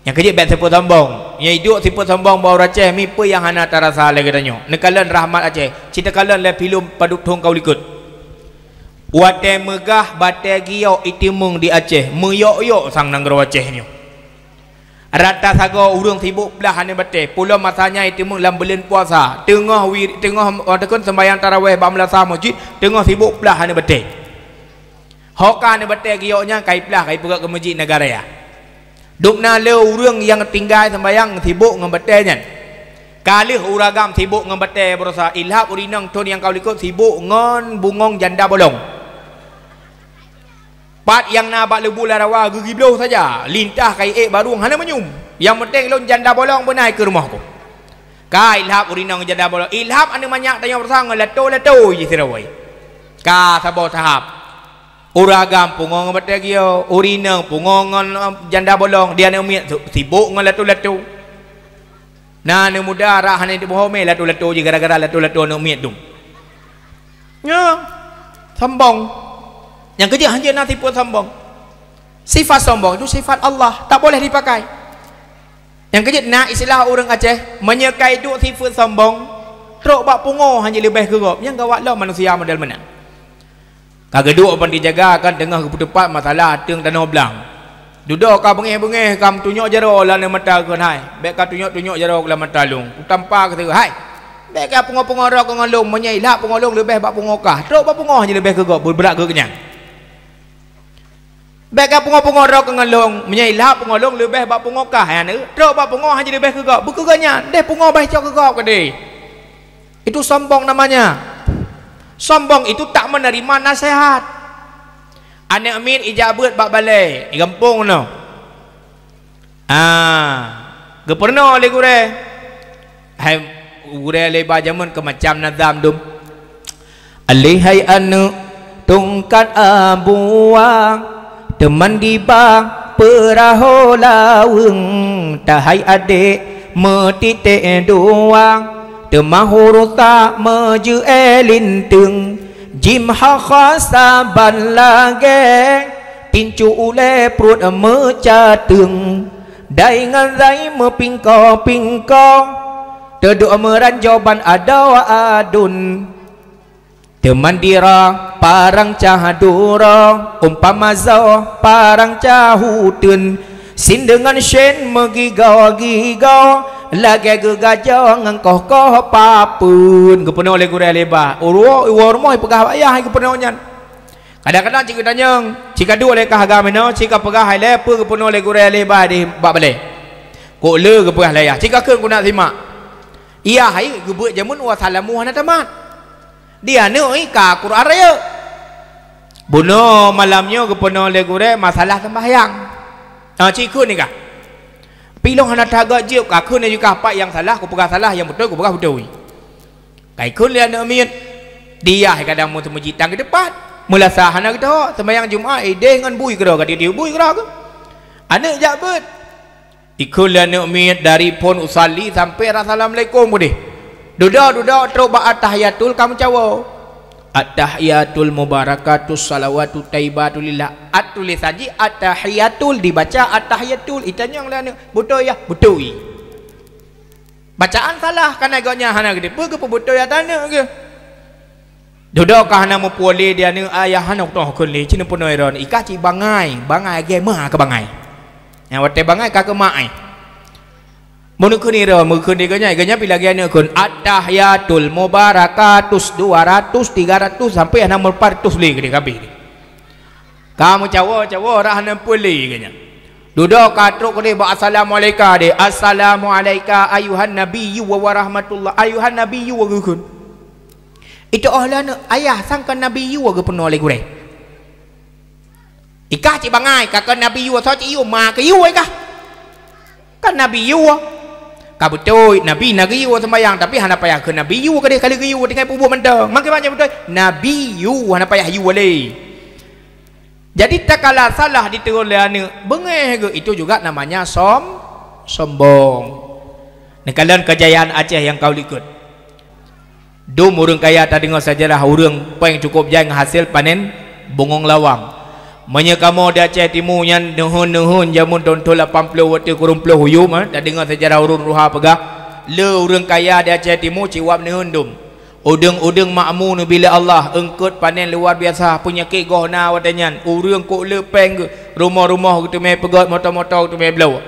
yang kerja baik tipu sombong. Yang hidup tipu sambung bawa Aceh. Mipa yang hana tak rasa lagi kita tanya. Nekalan rahmat Aceh. Cinta kalan lah pilum paduk tong kau likut. Wate megah batai giyau itimung di Aceh. Meyok-yok sang nanggara Aceh ni. Rata sago urung sibuk belah hanya batai. Pula masanya itimung dalam belin puasa. Tengah wir, tengah watakun sembahyang tarawih bambla sama cik. Tengah sibuk belah hanya batai. Hoka hanya batai giyoknya kaiplah kaipukat ke masjid negara ya. Duk na leu, urang yang tinggal sembayang sibuk ngan betel nyen. Kali huragam sibuk ngan betel berasa ilhab urinang tu yang kau likut sibuk ngan bungong janda bolong. Pat yang na bak lebu larawa gigi blow saja. Lintah kai ek baru hana menyum. Yang penting lon janda bolong benai ke rumahku. Ka ilhab urinang janda bolong. Ilhab ane manyak tanya bersang ngan leto latu je sirawai. Ka sabo sahab. Uragam pun orang kata dia Urina pun orang um, janda bolong Dia ni umit sibuk dengan latu-latu Nah ni muda arah ni dibohomel latu-latu je Gara-gara latu-latu ni umit tu Ya Sombong Yang kerja hanya nak tipu sombong Sifat sombong itu sifat Allah Tak boleh dipakai Yang kerja nak istilah orang Aceh Menyekai duk sifat sombong Teruk buat pungo hanya lebih gerob Yang gawat lah manusia model menang Kaga duduk pun dijaga kan tengah keputupat masalah teng tanah belang. Duduk kau bengih-bengih kau tunjuk jaro lah ni mata kau hai. Baik kau tunjuk-tunjuk jaro lah kau mata lung. Tanpa kata hai. Baik kau pengok-pengok roh kau ngalung menyai lah pengolong lebih bak pengokah. Teruk bak pengoh je lebih kegok berberat ke kenyang. Baik kau pengok-pengok roh kau ngalung menyai lah pengolong lebih bak pengokah ya ni. Teruk bak pengoh je lebih kegok Buku deh pengoh baik cok kegok ke deh. Itu sombong namanya sombong itu tak menerima nasihat anak min ijabat bak balai gempung no ah ha. geperno oleh gure hai gure le bajaman ke macam nadam dum alai hai anu tungkat abuang teman di bang perahu laung tahai adik metite doang Temahur tak meju elinteng Jim haka saban lage Pincu ule perut mecateng Dai ngazai mepingko-pingko Teduk meranjoban adawa adun Temandira parang cahadura Umpama zau parang cahutun Sin dengan shen megigau-gigau lagi gegajau ngengkoh koh papun ke penuh oleh kurai lebah uruo uruo rumah pegah ayah ke penuhnya kadang-kadang cikgu tanya cikgu dua oleh kah agama cikgu pegah hai lepa ke penuh oleh kurai lebah di bak balik kok le ke pegah layah lah cikgu ke aku nak simak iya hai ke buat jamun wa salamu hana tamat dia ni oi ka qur'an raya bunuh malamnya ke oleh kurai masalah tambah yang. Ah, cikgu ni kah Pilih hana taga jiu ka kun juga apa yang salah ko pegah salah yang betul ko pegah betul. Kai kun le amin. Dia kadang mu tu muji tang depan. Melasa hana kita sembahyang Jumaat eh, ide dengan bui kedo ka dia bui kedo ke. Anak jabat. Ikul le amin dari pon usali sampai assalamualaikum budi. Duda duda terobat tahiyatul kamu cawo. At-tahiyatul mubarakatus salawatu taibatu lillah. Atulis saja at-tahiyatul dibaca at-tahiyatul. Itanya yang lain. Betul ya? Betul. Bacaan salah kan agaknya hana gede. Apa ya, ke betul ya tanya ke? Duduk ke hana mupuli dia ni ayah hana utuh kuli. Cina pun ada. Ya, Ika cik bangai. Bangai ke mah ke bangai. Yang wate bangai kakak mak ayah. Munukun ira munukun ni ganya ganya pila ganya kun attahiyatul mubarakatus 200 300 sampai 400 lagi ni kabi. Kamu cawo cawo rah 60 lagi ganya. Duduk katruk ni ba assalamualaikum de assalamualaikum ayuhan nabiyyu wa warahmatullah ayuhan nabiyyu wa gukun. Itu ahlan ayah sangka nabiyyu wa gupno lagi gure. Ikah ci bangai ka ke nabiyyu sa ci yu ma ke yu ikah. Kan nabiyyu wa kabutoi nabi nariwa sembahyang tapi hana payah ke nabi yu ke kali ke yu dengan pubu benda makin banyak betul nabi yu hana payah yu wale jadi tak kala salah diterul le ana bengeh ke itu juga namanya som sombong nekalan kejayaan Aceh yang kau ikut Do murung kaya tadi dengar sajalah urang pang cukup jang hasil panen bongong lawang Menye kamu di Aceh Timur yang nuhun-nuhun jamun tontol 80 waktu kurung puluh huyum eh, Tak dengar sejarah urun ruha pegah Le urung kaya di Aceh Timur ciwap nuhun dum Udeng-udeng makmu ni bila Allah engkut panen luar biasa punya kek goh na watanya urang kok lepeng rumah-rumah kita mai pegat motor-motor kita mai belau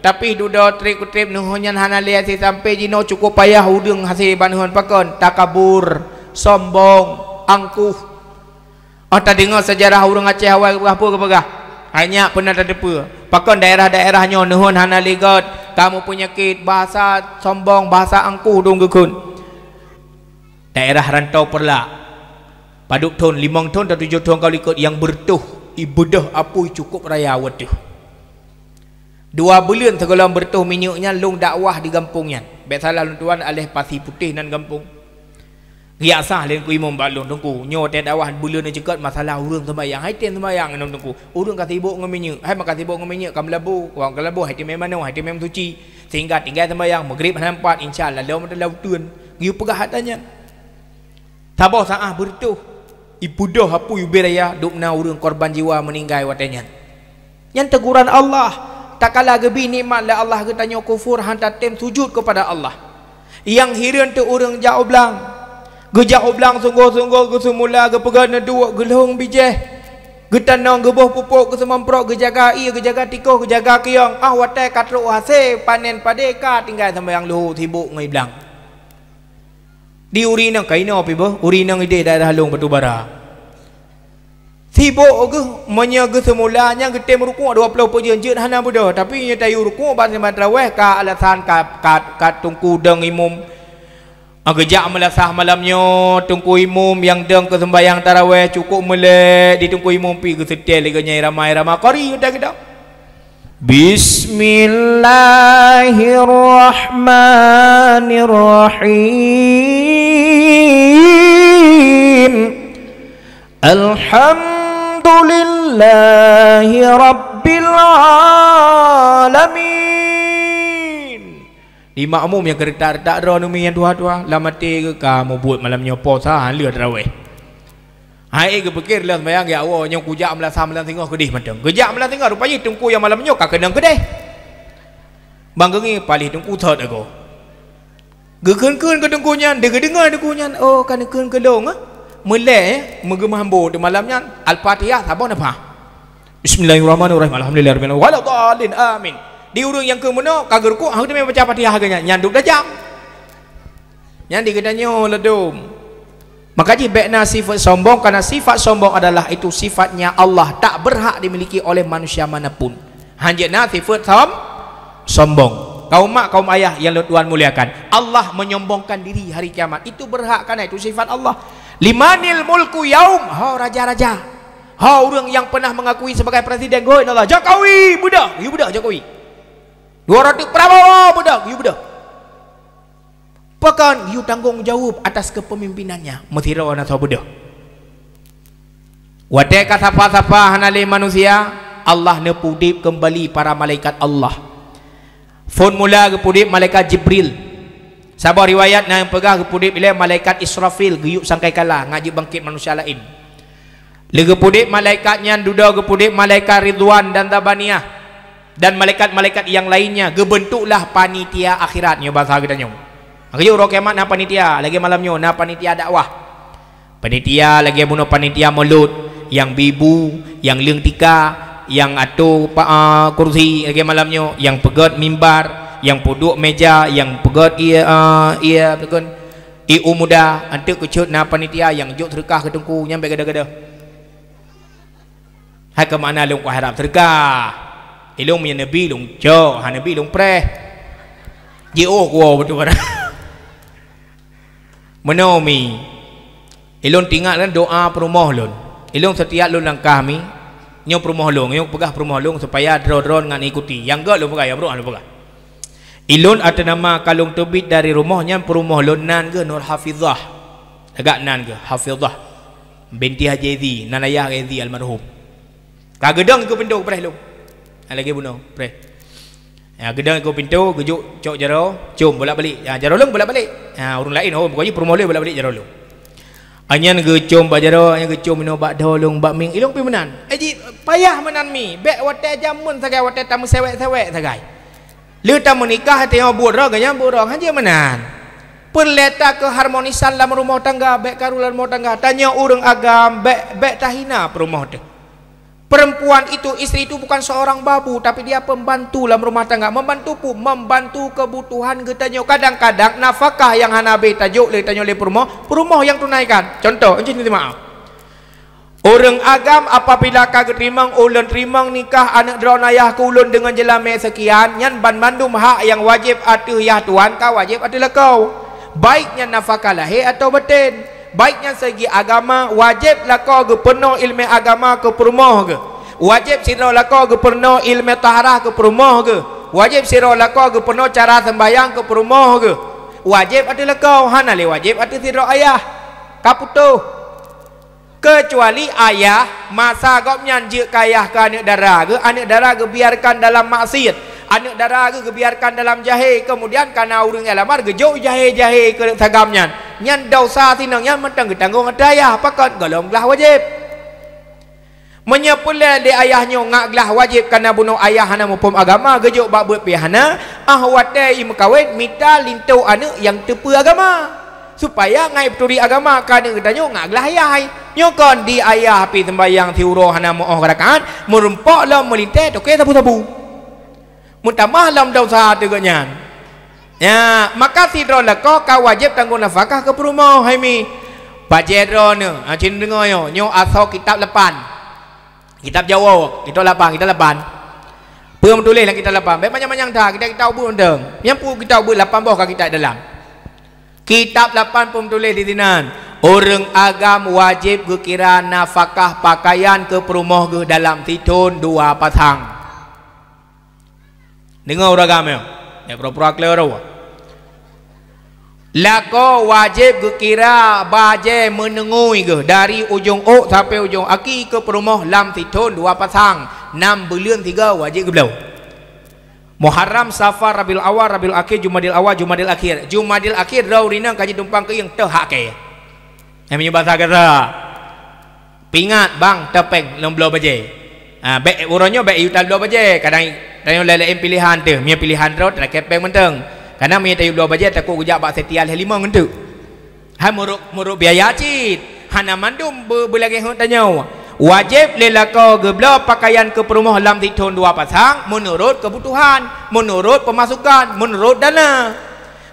tapi duduk trip ku trip yang hana lia si sampai jino cukup payah udeng hasil banuhan pakon takabur sombong angkuh Ah tak dengar sejarah orang Aceh awal ke apa ke pegah. Hanya pernah tak depa. Pakon daerah-daerahnya nuhun hana ligot, kamu punya kit bahasa sombong, bahasa angkuh dong gekun. Daerah rantau perla. Paduk ton limang ton dan tujuh ton kau ikut yang bertuh ibadah apa cukup raya awet tu. Dua bulan tergolong bertuh minyaknya lung dakwah di kampungnya. Betalah tuan alih pasi putih nan kampung. Ya sah lain ku imam balung tungku nyo te dawah bulu ne cekat masalah urang sembahyang hai te sembahyang ngam tungku urang kata ibu ngaminyu hai maka ibu ngaminyu kam labu wang kalabu hai te memano hai te mem suci sehingga tinggal sembahyang maghrib han empat insyaallah lawan dalam tuan ngiu pegah hatanya tabo saah berto ibu doh apu yubiraya dukna urang korban jiwa meninggal watanya yang teguran Allah tak kala gebi nikmat la Allah ke tanyo kufur han tatem sujud kepada Allah yang hirun tu urang jauh belang Gejah ublang sungguh-sungguh ke semula ke pegana duk gelung bijeh. Getanong geboh pupuk ke semamprok ke jaga ia ke jaga tikuh ke jaga kiong. Ah watai katruk hase panen padeka tinggal sama yang luhu tibuk ngai blang. Di uri nang kaino pi bo uri nang ide dah halung batu bara. Sibuk ke menya ke semulanya getem rukuk 20 pojen jeut hana budo tapi nya tayu rukuk ban sematra weh ka alasan ka ka, ka tungku deng imum. Agejak melasah malamnya tungku imum yang deng ke sembahyang tarawih cukup melek di tungku imum pi ke setel lagi nyai ramai ramai kori udah kita. Bismillahirrahmanirrahim. Alhamdulillahirabbil alamin. Di makmum yang kereta tak ada nombor yang dua-dua Lah mati ke kamu buat malam nyopo sahan ha, lihat terawih Hai ke pikir lah semayang ya Allah Yang kujak malam sahan malam tengah kedih mateng Kejak malam tengah rupanya tungku yang malam nyok kakenang kena kedih Bangkengi paling tungku tak aku Gekun-kun ke tengkunya Dengar-dengar tengkunya Oh kan kun ke long eh? Melek ya eh? Megemambo di malamnya Al-Fatihah sabar apa Bismillahirrahmanirrahim Alhamdulillahirrahmanirrahim Walau amin di urung yang ke kagurku aku tak baca fatihah harganya nyanduk dajak yang dikenanya ledum maka ji bekna sifat sombong karena sifat sombong adalah itu sifatnya Allah tak berhak dimiliki oleh manusia manapun hanjina sifat som sombong kaum mak kaum ayah yang Tuhan muliakan Allah menyombongkan diri hari kiamat itu berhak karena itu sifat Allah limanil mulku yaum ha raja-raja ha orang yang pernah mengakui sebagai presiden gue adalah Jokowi budak ya budak Jokowi Dua ratus Prabowo budak, you budak. Pekan you jawab atas kepemimpinannya. Mesirau anak sah budak. Wateka sapa-sapa hanali manusia Allah ne pudip kembali para malaikat Allah. Fon mula kepudip malaikat Jibril. Sabar riwayat yang pegang kepudip ialah malaikat Israfil giyuk sangkai kalah ngaji bangkit manusia lain. Lega pudip malaikatnya duduk kepudip malaikat Ridwan dan Tabaniyah dan malaikat-malaikat yang lainnya gebentuklah panitia akhiratnya bahasa kita nyong Akhirnya urang kemat nak panitia lagi malamnya oh, nak panitia dakwah. Panitia lagi bunuh panitia mulut yang bibu, yang leung tika, yang atu uh, ah, kursi lagi malamnya oh, yang pegat mimbar, yang puduk meja, yang pegat ia uh, ia betul. Kan? I umuda antuk kecut nak panitia yang jok terkah ke tungku nyampe gada-gada. Hai ke mana leung ku harap terkah? อีลุงมีนบีลุงเจอฮานบีลุงเปรยโอกัวประตูระมโนมีอีลุงติงาลันดอาปรุมอหลุนอีลุงสติยาลุงลังกามีนิ่งปรุมอหลุงนิ่งพกะปรุมอหลุง supaya ดรอดรอนงานอิคุติยังเกลุงพกะยับรุอันลุงพกะอีลุงอัตนามาคาลุงตบิดดารีรุมอหนิ่งปรุมอหลุนนันเกนอร์ฮาฟิซะห์ตะกะนันเกฮาฟิซะห์บินตีฮะเจดีนันายะเจดีอัลมารุฮุมกะเกดังกูเป็นดอกเปรย์ลุง lagi bunuh pre ya gedang ikut pintu gejuk cok jaro cum, bolak balik ya ha, jaro long bolak balik ya ha, urung lain oh pokoknya permoleh bolak balik jaro long anyan gecium ba jaro anyan gecium no bak do long bak ming ilong pi menan aji eh, payah menan mi bek wate jamun sagai wate tamu sewek sewek sagai lu tamu nikah hati yang buat roh gaya buat haji menan perleta ke harmonisan dalam rumah tangga bek karul rumah tangga tanya orang agam bek bek tahina perumah tu Perempuan itu, istri itu bukan seorang babu, tapi dia pembantu dalam rumah tangga. Membantu pun, membantu kebutuhan kita. getanya. Kadang-kadang, nafkah yang hanabe tajuk, dia tanya oleh perumah, perumah yang tunaikan. Contoh, ini terima maaf. Orang agam apabila kau terimang ulun terimang nikah anak drone ayah ku ulun dengan jelame sekian nyan bandum hak yang wajib atuh ya tuan kau wajib atuh lah kau baiknya nafkah lahir atau betin baiknya segi agama wajib kau ke penuh ilmu agama ke perumah ke wajib sila kau ke penuh ilmu taharah ke perumah ke wajib sila kau ke penuh cara sembahyang ke perumah ke wajib ada kau hana le wajib ada sila ayah kaputu. kecuali ayah masa kau menyanjik ke ayah ke anak darah ke anak darah ke biarkan dalam maksiat anak darah ke biarkan dalam jahe kemudian karena orang yang lamar ke jahe-jahe ke sagamnya jahe, nyan dosa tinang yang mentang ketanggung adaya apa kan galong lah wajib menyepula di ayahnya ngak lah wajib kerana bunuh ayah hana mumpum agama gejuk bak buat pihana ahwate im kawin minta lintau anak yang tepu agama supaya ngai peturi agama kerana ketanya ngak lah ayah nyokon di ayah api sembahyang siuruh hana mu'oh kerakan merumpak lah melintai toke sabu-sabu mutamah lam dosa tegaknya Ya, maka tidro leko lah. kau wajib tanggung nafkah ke hai mi, Bajero ne, ha cin dengar yo, nyo aso kitab lapan, Kitab Jawa, kita lapan, kita lapan. Pem tulis lah kita lepan. Baik banyak-banyak dah kita kita ubu ndeng. Yang pu kita ubu lapan bah ka kita dalam. Kitab lapan pem tulis di tinan. Orang agam wajib gukira nafkah pakaian ke perumah ke dalam titun dua pasang. Dengar orang agam yo. Ya, pura-pura clear orang. Lako wajib kira baje menengui ke dari ujung o sampai ujung aki ke perumah lam titun dua pasang enam bulan tiga wajib ke belau. Muharram Safar Rabiul Awal Rabiul Akhir Jumadil Awal Jumadil Akhir Jumadil Akhir rau rina kaji tumpang ke yang tehak ke. Yang menyebab sagara. Pingat bang tepeng lem belau baje. Ah be urangnya be belau baje kadang tanyo lele pilihan tu, mia pilihan rau tak kepeng menteng. Karena minta ibu dua baju takut kerja bak setia leh lima ngentu. Hai muruk muruk biaya cit. Hana mandum boleh gengho tanya. Wajib lelaka gebla pakaian ke perumah dalam titun dua pasang menurut kebutuhan, menurut pemasukan, menurut dana.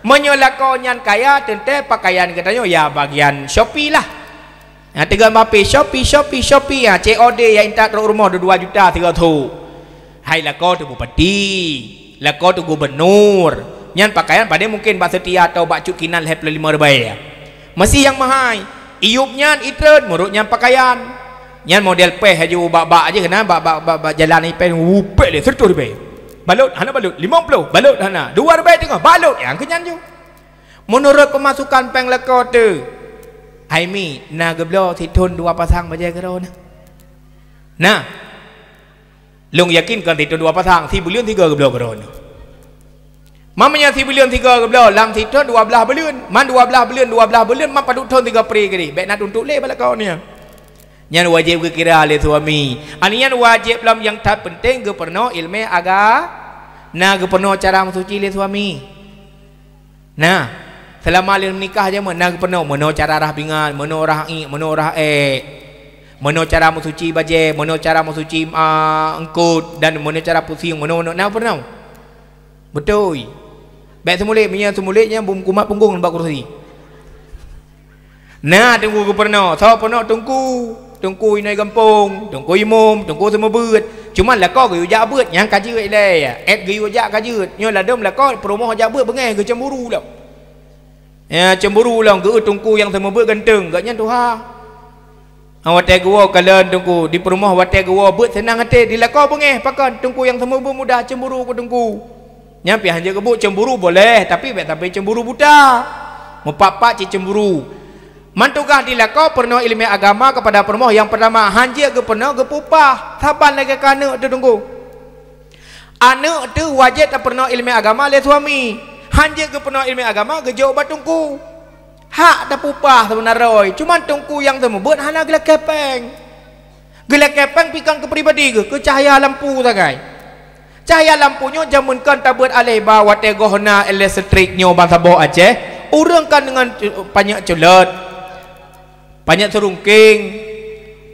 Menyelaka nyan kaya tentang pakaian katanya ya bagian Shopee lah. Ya tiga mape Shopee Shopee Shopee ya ha, COD ya intak teruk rumah dua juta tiga tu. Hai lelaka tu bupati, lelaka tu gubernur, nyan pakaian pada mungkin bahasa tia atau bacu kinan lehep lima ribu rebaya masih yang mahai iup nyan itren murut nyan pakaian nyan model peh haju bak-bak aja kena bak-bak jalan ni peh wupik leh sertuh rebaya balut mana balut lima puluh balut mana? dua rebaya tengok balut yang kenyan ju menurut pemasukan peng lekor tu Aimi na geblo situn dua pasang baje gero na. Nah. Lung yakin kan situn dua pasang si bulion tiga geblo gero na. Mamanya menyati bulan tiga ke belah. Lam titun dua belah bulan. Mam dua belah bulan, dua belah bulan. Mam padu tahun tiga peri kiri. Baik nak tuntuk leh balik kau ni. Ya. Yang wajib ke kira oleh suami. Ini ah, yang wajib lam yang tak penting ke pernah ilmu agar. Nah, ke pernah cara mensuci oleh suami. Nah, selama lima nikah aja mana nak pernah, mana cara rah bingan mana rah i mana rah e mana cara mensuci baje mana cara mensuci uh, engkut dan mana cara pusing mana mana pernah penuh betul Baik semulik, minyak semuliknya bum kumat punggung nampak kursi. Nah, tunggu ke pernah. So, pernah tunggu. Tunggu inai gampung. Tunggu imum. Tunggu semua berat. Cuma lah kau gaya ujak berat. Yang kaji baik dia. Ad gaya ujak kaji. Ini lah dem lah kau promo ujak berat. Bengai ke cemburu lah. Ya, cemburu lah. Gaya tunggu yang semua berat ganteng. Gaknya tu ha. Awak tak gua kalau tunggu di perumah awak tak gua berat senang hati di lakau bengih Pakai tunggu yang semua mudah cemburu ku tunggu Nya pi hanja kebuk cemburu boleh tapi bet tapi cemburu buta. Mepapak ci cemburu. Mantukah dilakau pernah ilmu agama kepada permoh yang pertama hanja ke pernah ge pupah. Saban lagi kana tu tunggu. Anak tu wajib tak pernah ilmu agama le suami. Hanja ke pernah ilmu agama ke jauh batungku. Hak tak pupah sebenarnya oi. Cuma tungku yang tu buat hana gelak kepeng. Gelak kepeng pikang ke peribadi ke ke cahaya lampu sangai cahaya lampunya jamunkan kan tabut alai ba wate gohna elektriknya bangsa bo aceh urangkan dengan banyak culet banyak serungking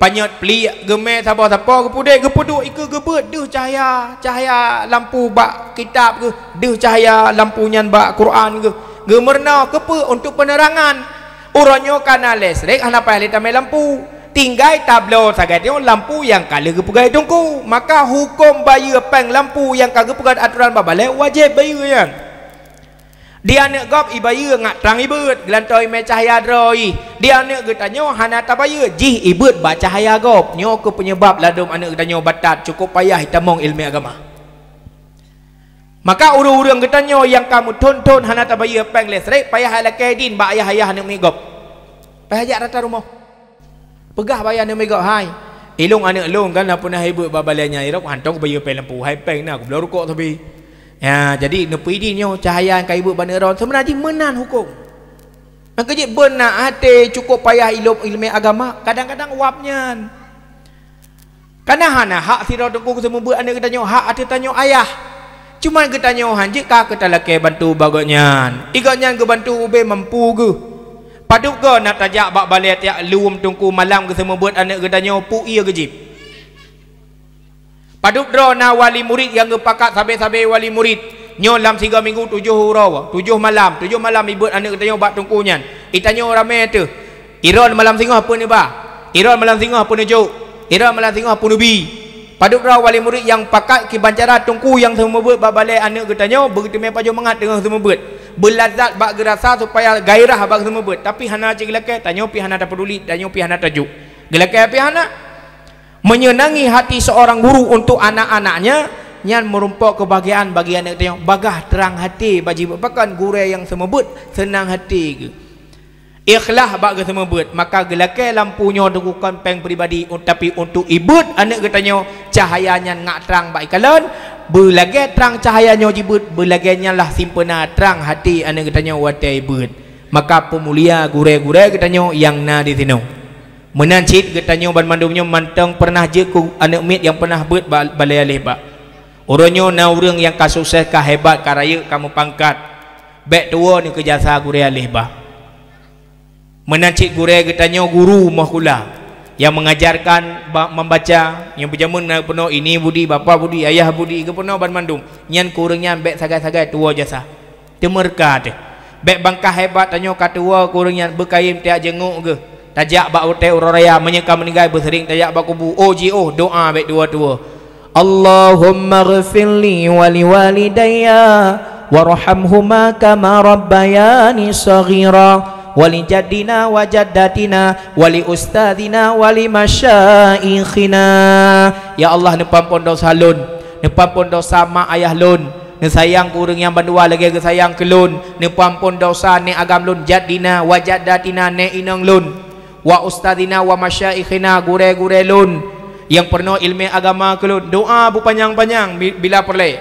banyak pli geme sapa sapa ke pude ke pudu iku gebet duh cahaya cahaya lampu ba kitab ke duh cahaya lampunya ba Quran ke gemerna kepe untuk penerangan urangnya kan elektrik, srek hanapai alai lampu tinggai tablo sangat dia lampu yang kala gepugai tungku maka hukum bayu peng lampu yang kala gepugai aturan babale eh, wajib bayu yang dia nak gop ibayu ngat terang ibut gelantoi me cahaya droi dia nak getanyo hana tabayu ji ibut ba cahaya gop nyo ku penyebab ladum anak getanyo batat cukup payah hitamong ilmu agama maka urang-urang getanyo yang kamu tonton hana tabayu peng lesrek payah halakedin ba ayah ayah nak me gop payah rata rumah Pegah bayar ni megak hai. Ilung anak long kan apa nak hebat babalanya irak hantong bayu pe lampu hai peng nak belo rokok tapi. Ya jadi nepi di nyo cahaya ka ibu bana ron sebenarnya menan hukum. Maka je benar hati cukup payah ilmu ilmu agama kadang-kadang wapnya. Kana hana hak sira dengku semua buat anak kita nyo hak ate tanyo ayah. Cuma kita nyo hanji ka kita lake bantu bagoknya. Igoknya ke bantu ube mampu ge paduka nak tajak bak balai tiak luum tungku malam ke semua buat anak gedanya pu ia gejip paduk dro na wali murid yang gepakat sabe-sabe wali murid nyo lam 3 minggu 7 hurau tujuh malam tujuh malam ibut anak gedanya bak tungku nyan orang ramai tu iron malam singah apa ni ba iron malam singah apa ni jo iron malam singah apa nubi paduk dro wali murid yang pakat ki bancara tungku yang semua buat bak balai anak gedanya begitu me pajo mangat dengan semua buat berlazat bak gerasa supaya gairah bak semua ber. Tapi hana cik gelak tanya pi hana tak peduli, tanya pi hana tajuk. Gelak pi hana menyenangi hati seorang guru untuk anak-anaknya nyan merumpok kebahagiaan bagi anak tanya bagah terang hati bagi bapakan guru yang semebut senang hati ke ikhlas bak ke semua bet maka gelake lampunya dukukan peng peribadi, tapi untuk ibut anak kita katanya cahayanya ngak terang baik ikalan belagai terang cahayanya jibut belagainya lah simpana terang hati anak kita katanya watai ibut maka pemulia gure-gure katanya yang na di sini menancit katanya ban mandumnya mantang pernah je ku anak mit yang pernah bet balai alih bak Orangnya na orang yang kasusah kahebat hebat karaya kamu pangkat. Bek tua ni kerjasama gure alih bah menancik gurai getanya guru mahkula yang mengajarkan membaca yang berjaman nak puno ini budi bapa budi ayah budi ke puno ban mandum nyan kurangnya ambek sagai-sagai tua jasa temerka de bek bangka hebat tanya ka tua kurangnya bekaim tiak jenguk ke tajak ba ute uraya menyeka meninggal bersering tajak ba kubu oh ji oh doa bek dua-dua Allahumma ighfirli wa liwalidayya warhamhuma kama rabbayani saghira wali Jadina, wa jaddatina wali Ustadina, wali masyaikhina ya Allah nepam pondok salun nepam pondok sama ayah lun ne sayang kurung yang berdua lagi ke sayang kelun ne pampun dosa ne agam lun Jadina, wa jaddatina ne inang lun wa ustadina wa masyaikhina gure-gure lun yang pernah ilmu agama kelun doa bu panjang-panjang bila perlu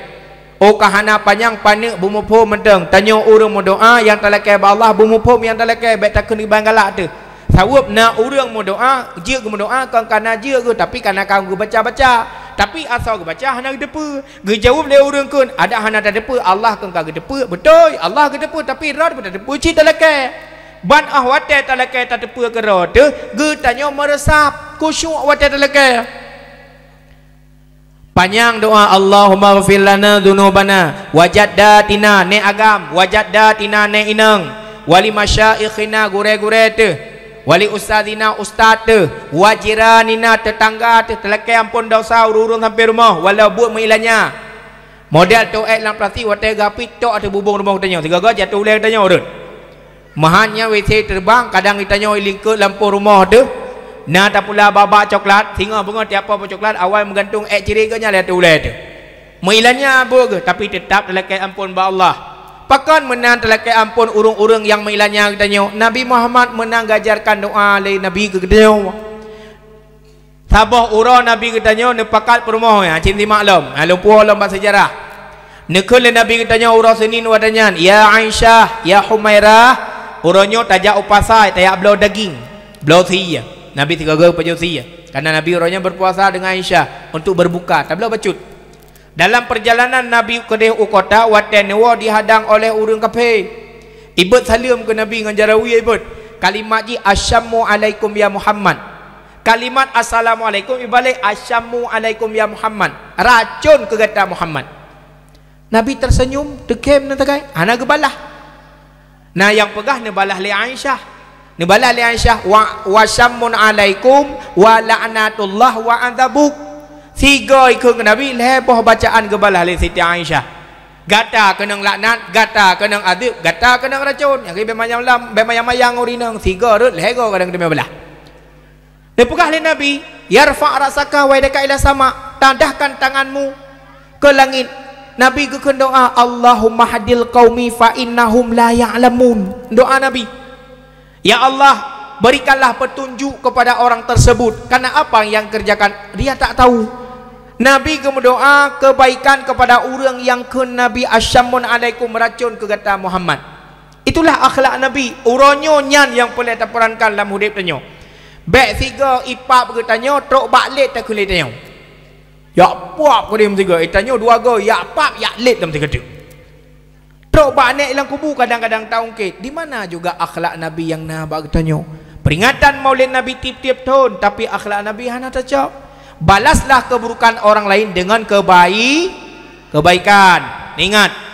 O oh, kahana panjang panik bumupo mendeng tanya urang mo doa yang talak ba Allah bumupo yang talak ke bet takun bangala tu. Sawup na urang mo doa jie ke mo doa kan kana jie ke tapi kana kan gu baca-baca. Tapi asal gu baca hana ke depa. Gu jawab le urang kun ada hana ta depa Allah kan ka ke depa. Betul Allah ke depa tapi rod ke depa ci talak Ban ahwat ta ke ta depa ke rod tu gu tanya meresap khusyuk wat ta ke panjang doa Allahumma gfir lana dhunubana wajaddatina Ne agam wajaddatina Ne inang wali masyaikhina gure-gure tu wali ustazina ustaz tu wajiranina tetangga tu telaki ampun dosa urun sampai rumah walau buat mengilanya model tu ayat lang plastik watai gapi tok tu bubung rumah tanya tiga gaj jatuh boleh tanya urun mahanya wc terbang kadang ditanya ilingkut lampu rumah tu Na tapula babak coklat, tinga bunga tiapa pun coklat, awal menggantung ek ciri ke nyala tu ulai tu. Mailannya abu ke, tapi tetap telakai ampun ba Allah. Pakan menang telakai ampun urung-urung yang mailannya katanya. Nabi Muhammad menang gajarkan doa le Nabi ke kita katanya. Sabah ura Nabi kita katanya, nepakat perumah ya, cinti maklum. Ha, lumpur lomba sejarah. Nekul le Nabi katanya, ura senin wadanya. Ya Aisyah, ya Humairah. Uronyo tajak upasai, tajak belau daging. Belau siya. Nabi tiga gol pejusi ya. Karena Nabi orangnya berpuasa dengan Aisyah untuk berbuka. tak boleh bacut. Dalam perjalanan Nabi ke deh ukota watenewa dihadang oleh urung kafe. Ibad salim ke Nabi dengan jarawi ibad. Kalimat ji asyamu alaikum ya Muhammad. Kalimat alaikum ibalik asyamu alaikum ya Muhammad. Racun ke kata Muhammad. Nabi tersenyum dekem nang tagai. anak kebalah. Nah yang pegah ne balah le Aisyah. Ni bala li ansyah wa wasammun alaikum wa la'natullah wa adzabuk. Tiga ikut Nabi leboh bacaan ke bala li Siti Aisyah. Gata kena laknat, gata kena adib, gata kena racun. Yang be mayang lam, be mayang mayang urinang tiga rut lego kadang demi bala. Lepukah li Nabi, yarfa rasaka wa dekat ila sama, tandahkan tanganmu ke langit. Nabi gugun doa, Allahumma hadil qaumi fa innahum la ya'lamun. Doa Nabi. Ya Allah berikanlah petunjuk kepada orang tersebut karena apa yang kerjakan dia tak tahu Nabi berdoa kebaikan kepada orang yang ke Nabi Asyamun alaikum meracun ke kata Muhammad itulah akhlak Nabi uronyo nyan yang boleh terperankan dalam hudib tanya Bek tiga ipak beritanya teruk baklit tak kulit tanya ya apa aku dia tiga tanya dua go ya apa ya lit dalam tiga tiga Toba ni ilang kubu kadang-kadang tahun ke. Di mana juga akhlak Nabi yang nak bertanya? Peringatan maulid Nabi tiap-tiap tahun. Tapi akhlak Nabi hana tajak. Balaslah keburukan orang lain dengan kebaik kebaikan. Ingat.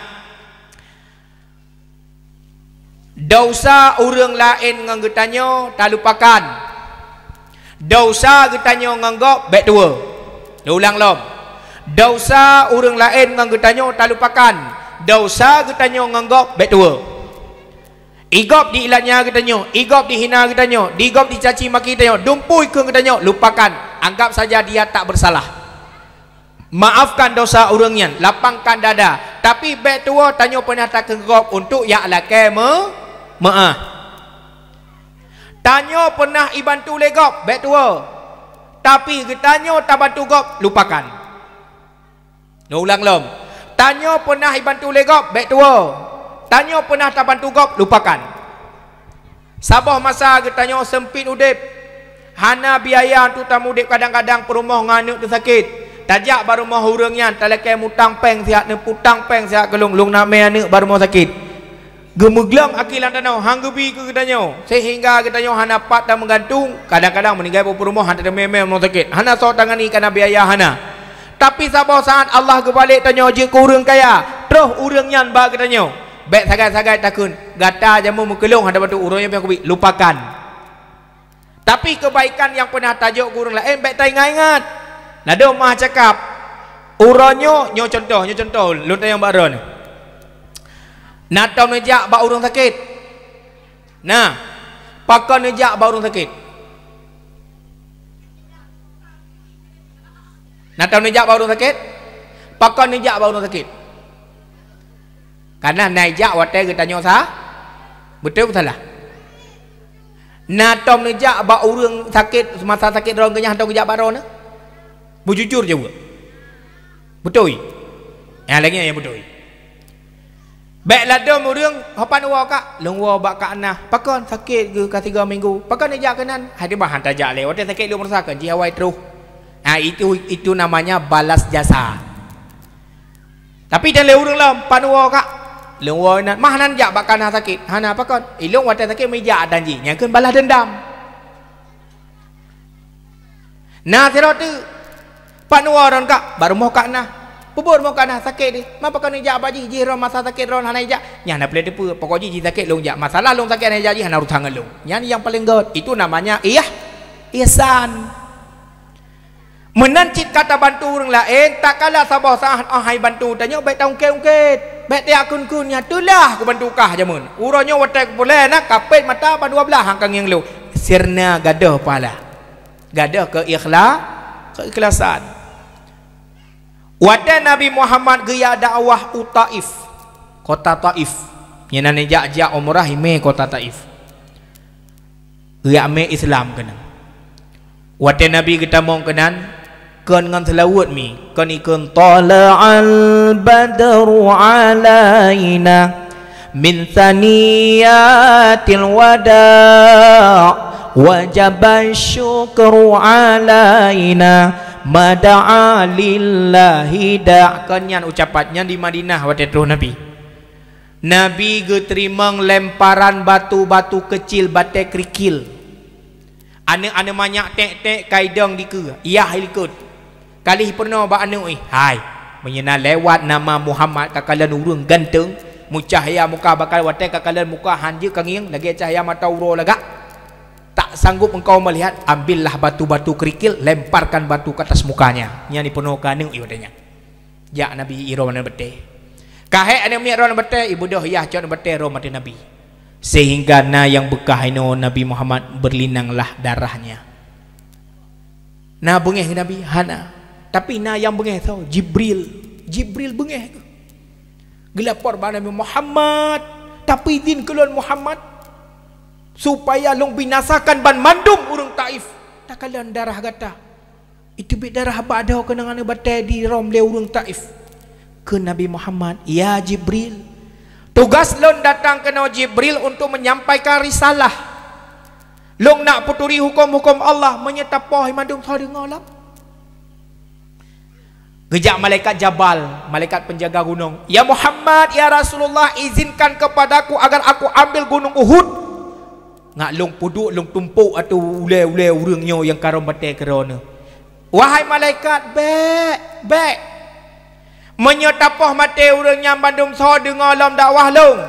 dosa orang lain dengan getanya tak lupakan. Dausa getanya dengan gok back to Dia ulang lom. dosa orang lain dengan getanya tak lupakan dosa kita nyo nganggap baik tua igop di ilatnya kita nyo igop di hina kita nyo digop di caci maki kita nyo dumpu ikun kita nyo lupakan anggap saja dia tak bersalah maafkan dosa orang lapangkan dada tapi baik tua tanya penata kegop untuk yang laki me maaf ah. tanya pernah ibantu legop baik tua tapi kita nyo tak bantu gop lupakan nak ulang lom Tanya pernah ibantu legop, baik tua. Tanya pernah tak bantu gop, lupakan. Sabah masa kita tanya sempit udip. Hana biaya tu tamu udip kadang-kadang perumah nganuk tu sakit. Tajak baru mahu hurungnya, talak mutang peng sihat ne putang peng sihat kelung lung nama ane baru mahu sakit. Gemuglam akilan anda hanggu bi ke kita tanya sehingga kita tanya hana pat dan menggantung kadang-kadang meninggal bapa rumah hantar memem mahu sakit hana sok tangan ikan biaya Hana tapi sabar saat Allah kebalik tanya je kurung kaya terus urung yang bawa ke tanya baik sagat-sagat takun gata jamu mukelung ada batu urung yang aku bi lupakan tapi kebaikan yang pernah tajuk kurung lain eh, baik tak ingat-ingat nak ada rumah cakap urungnya nyo contoh nyo contoh lu tanya baru ni. nak tahu nejak bak urung sakit nah pakar nejak bak urung sakit Nak Nata bau baru sakit? Pakai nijak baru sakit. Karena naijak wate kita tanyo Betul betul lah. Nata menijak bau orang sakit masa sakit orang kenyang tahu kejak baru nak? Bujur je buat. Betul. Yang lagi yang betul. Baik lah dia murung Hapan uang kak Lung uang bak kak anah Pakan sakit ke Kasih 3 minggu Pakan ni jak kenan Hati bahan tajak leh Wata sakit lu merasakan Jihawai teruh Nah ha, itu itu namanya balas jasa. Tapi dan leurung lah panua kak. Leurung nak mah nan jak bakal nak sakit. Hana apa kon? Ilung eh, watan sakit meja danji. Yang kan balas dendam. Nah terus tu panua orang kak baru mau kak nah. Bubur mau nah sakit ni. Mak pakai ni jak baji ji ron masa sakit ron hanai jak. Nyah nak boleh depa. Pokok ji ji sakit long jak. Masalah long sakit hanai jak ji hanai rutang long. Nyah ni yang paling god. Itu namanya iya. Ihsan. Iya menancit kata bantu orang lain tak kala sabah sahat oh ah, hai bantu tanya baik tahu ke ke baik dia akun kun ya tulah ku ah, lah bantu kah jamun uranya watak boleh ah, nak kapit mata pada dua belah hangkang yang lu sirna gadah pala gadah ke ikhlas keikhlasan Wadah Nabi Muhammad gaya dakwah Utaif, kota Taif. Yang nanti jajak umrah ime kota Taif. Gaya me Islam kena. Wadah Nabi kita mohon kenan Kan ngan selawat mi kon ikun tala'al badru alaina min thaniyatil wada wajaba syukru alaina mada'a lillahi da' kon nyan ucapannya di Madinah wate terus Nabi Nabi geterimang lemparan batu-batu kecil batu kerikil Ane-ane banyak tek-tek kaidang dikeh. Yah ikut kali perno ba anu i eh, hai menyena lewat nama Muhammad kakalan urung ganteng mu muka bakal watai kakalan muka hanje kangiang lagi cahaya mata uro lagak tak sanggup engkau melihat ambillah batu-batu kerikil lemparkan batu ke atas mukanya nya ni penuh kanu i watanya ya nabi iro mana bete kahe ane mi ro bete ibu doh yah cok bete ro mati nabi sehingga na yang bekah ino nabi Muhammad berlinanglah darahnya Na bungih Nabi Hana tapi na yang bengeh tau Jibril Jibril bengeh ke Gelapor bahan Nabi Muhammad Tapi din keluar Muhammad Supaya long binasakan ban mandum urung taif Tak kalian darah gata Itu bit darah abad dah kenangan batai di rom le urung taif Ke Nabi Muhammad Ya Jibril Tugas lon datang ke Nabi Jibril untuk menyampaikan risalah Long nak puturi hukum-hukum Allah Menyetapuh mandum Saya dengar lah Gejak malaikat Jabal, malaikat penjaga gunung. Ya Muhammad, ya Rasulullah, izinkan kepadaku agar aku ambil gunung Uhud. Ngak long puduk, long tumpuk atau ule-ule urungnya yang karom batik kerana. Wahai malaikat, baik, baik. Menyetapoh mati urungnya bandung so dengan alam dakwah long.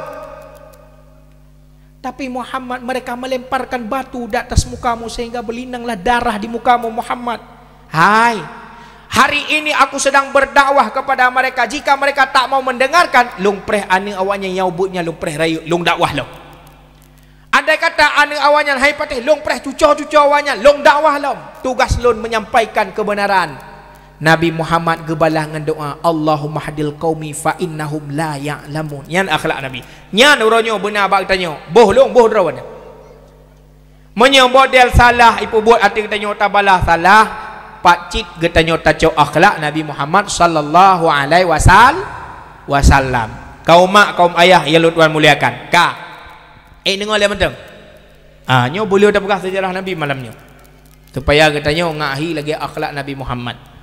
Tapi Muhammad mereka melemparkan batu di atas mukamu sehingga berlinanglah darah di mukamu Muhammad. Hai, hari ini aku sedang berdakwah kepada mereka jika mereka tak mau mendengarkan lumpreh ane awaknya yang ubutnya lumpreh rayu lung dakwah lo Ada kata ane awaknya hai patih lumpreh cucu cucu awaknya lung dakwah lo tugas lun menyampaikan kebenaran Nabi Muhammad gebalah dengan doa Allahumma hadil qawmi fa innahum la ya'lamun yang akhlak Nabi yang uronyo benar abang tanya boh lung boh drawan menyembodel salah ibu buat hati tanya tabalah salah pak cik getanyo tacho akhlak Nabi Muhammad sallallahu alaihi wasal wasallam. Kaum mak kaum ayah yang lu tuan muliakan. Ka. Eh dengar dia mentem. Ah nyo boleh dapat sejarah Nabi malamnya. Supaya getanyo ngahi lagi akhlak Nabi Muhammad.